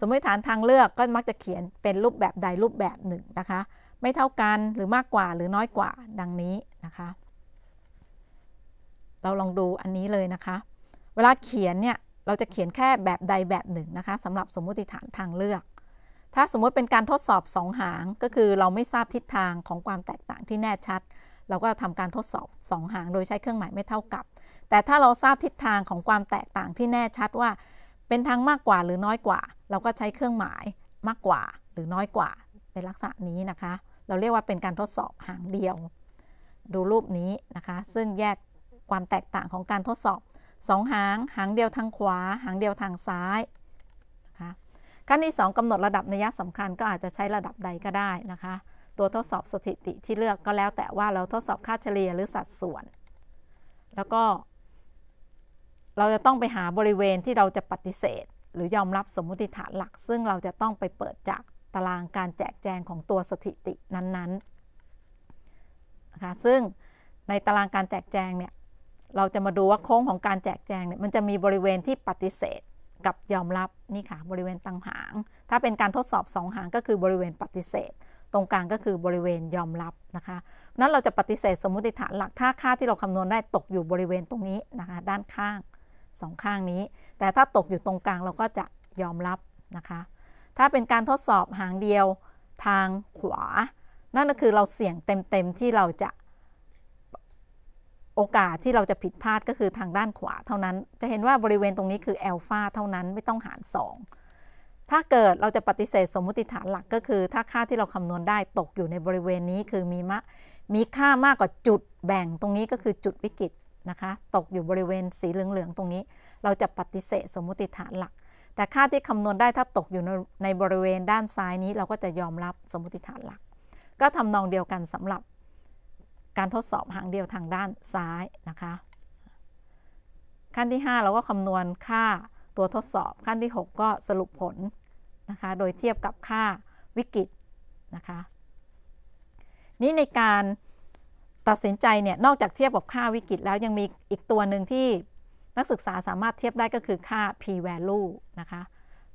สมมติฐานทางเลือกก็มักจะเขียนเป็นรูปแบบใดรูปแบบหนึ่งนะคะไม่เท่ากันหรือมากกว่าหรือน้อยกว่าดังนี้นะคะเราลองดูอันนี้เลยนะคะ เวลาเขียนเนี่ยเราจะเขียนแค่แบบใดแบบหนึ่งนะคะสำหรับสมมติฐานทางเลือก ถ้าสมมติเป็นการทดสอบสองหางก็คือเราไม่ทราบทิศทางของความแตกต่างที่แน่ชัด เราก็ทำการทดสอบสองหางโดยใช้เครื่องหมายไม่เท่ากับ แต่ถ้าเราทราบทิศทางของความแตกต่างที่แน่ชัดว่า เป็นทางมากกว่าหรือน้อยกว่า เราก็ใช้เครื่องหมายมากกว่า หรือน้อยกว่าเป็นลักษณะนี้นะคะ เราเรียกว่าเป็นการทดสอบหางเดียว ดูรูปนี้นะคะ ซึ่งแยกความแตกต่างของการทดสอบ2หาง หางเดียวทางขวา หางเดียวทางซ้ายนะคะขั้นที่ 2 กำหนดระดับนัยสำคัญก็อาจจะใช้ระดับใดก็ได้นะคะ ตัวทดสอบสถิติที่เลือกก็แล้วแต่ว่าเราทดสอบค่าเฉลี่ยหรือสัดส่วน แล้วก็ เราจะต้องไปหาบริเวณที่เราจะปฏิเสธ หรือยอมรับสมมติฐานหลัก ซึ่งเราจะต้องไปเปิดจากตารางการแจกแจงของตัวสถิตินั้นๆนะคะ ซึ่งในตารางการแจกแจงเนี่ยเราจะมาดูว่าโค้งของการแจกแจงเนี่ยมันจะมีบริเวณที่ปฏิเสธกับยอมรับนี่ค่ะบริเวณตังหาง ถ้าเป็นการทดสอบ2หางก็คือบริเวณปฏิเสธ ตรงกลางก็คือบริเวณยอมรับนะคะนั้นเราจะปฏิเสธสมมติฐานหลักถ้าค่าที่เราคำนวณได้ตกอยู่บริเวณตรงนี้นะคะ ด้านข้างสองข้างนี้ แต่ถ้าตกอยู่ตรงกลางเราก็จะยอมรับนะคะ ถ้าเป็นการทดสอบหางเดียวทางขวา นั่นก็คือเราเสี่ยงเต็มๆที่เราจะโอกาส ที่เราจะผิดพลาดก็คือทางด้านขวาเท่านั้น จะเห็นว่าบริเวณตรงนี้คือแอลฟาเท่านั้น ไม่ต้องหาร 2 ถ้าเกิดเราจะปฏิเสธสมมุติฐานหลัก ก็คือถ้าค่าที่เราคำนวณได้ตกอยู่ในบริเวณนี้คือมีมะมีค่ามากกว่าจุดแบ่งตรงนี้ก็คือจุดวิกฤตนะคะตกอยู่บริเวณสีเหลืองๆตรงนี้ เราจะปฏิเสธสมมุติฐานหลัก แต่ค่าที่คำนวณได้ถ้าตกอยู่ในบริเวณด้านซ้ายนี้ เราก็จะยอมรับสมมติฐานหลัก ก็ทำนองเดียวกันสำหรับการทดสอบหางเดียวทางด้านซ้ายนะคะ ขั้นที่ 5 เราก็คำนวณค่าตัวทดสอบ ขั้นที่ 6 ก็สรุปผลนะคะ โดยเทียบกับค่าวิกฤตนะคะ นี้ในการตัดสินใจเนี่ย นอกจากเทียบกับค่าวิกฤตแล้วยังมีอีกตัวหนึ่งที่นักศึกษาสามารถเทียบได้ก็คือค่า p value นะคะ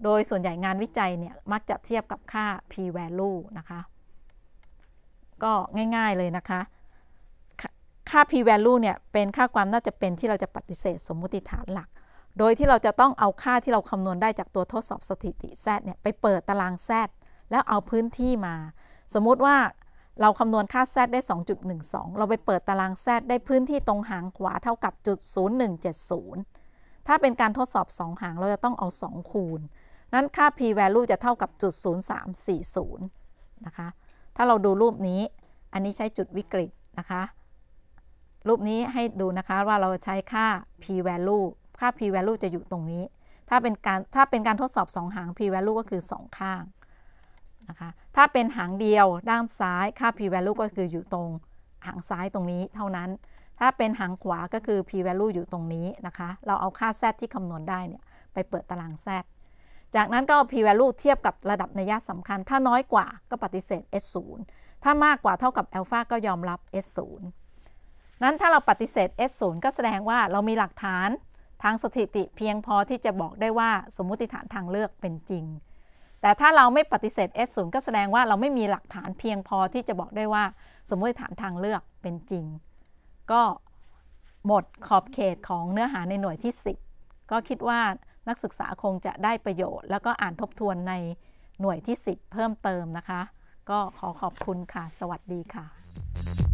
โดยส่วนใหญ่งานวิจัยเนี่ยมักจะเทียบกับค่า p value นะคะ ก็ง่าย ๆเลยนะคะค่า p value เนี่ย เป็นค่าความน่าจะเป็นที่เราจะปฏิเสธสมมุติฐานหลัก โดยที่เราจะต้องเอาค่าที่เราคำนวณได้จากตัวทดสอบสถิติ z เนี่ยไปเปิดตาราง z แล้วเอาพื้นที่มา สมมุติว่าเราคำนวณค่า z ได้ 2.12 เราไปเปิดตาราง z ได้พื้นที่ตรงหางขวาเท่ากับจุด0170 ถ้าเป็นการทดสอบ 2 หางเราจะต้องเอา 2 คูณนั้นค่า p value จะเท่ากับจุด0340นะคะ ถ้าเราดูรูปนี้ อันนี้ใช้จุดวิกฤตนะคะรูปนี้ให้ดูนะคะว่าเราใช้ค่า p value ค่า p value จะอยู่ตรงนี้ ถ้าเป็นการถ้าเป็นการทดสอบ2หาง p value ก็คือ 2 ข้างนะคะ ถ้าเป็นหางเดียวด้านซ้ายค่า p value ก็คืออยู่ตรงหางซ้ายตรงนี้เท่านั้น ถ้าเป็นหางขวา ก็คือ p value อยู่ตรงนี้นะคะ เราเอาค่า z ที่คำนวณได้เนี่ยไปเปิดตาราง z จากนั้นก็เอา p value เทียบกับระดับนัยสำคัญ ถ้าน้อยกว่าก็ปฏิเสธ s 0ถ้ามากกว่าเท่ากับอัลฟาก็ยอมรับ s 0นั้นถ้าเราปฏิเสธ S0 ก็แสดงว่าเรามีหลักฐานทางสถิติเพียงพอที่จะบอกได้ว่าสมมติฐานทางเลือกเป็นจริง แต่ถ้าเราไม่ปฏิเสธ S0 ก็แสดงว่าเราไม่มีหลักฐานเพียงพอที่จะบอกได้ว่าสมมติฐานทางเลือกเป็นจริง ก็หมดขอบเขตของเนื้อหาในหน่วยที่ 10 ก็คิดว่านักศึกษาคงจะได้ประโยชน์ แล้วก็อ่านทบทวนในหน่วยที่ 10 เพิ่มเติมนะคะ ก็ขอขอบคุณค่ะ สวัสดีค่ะ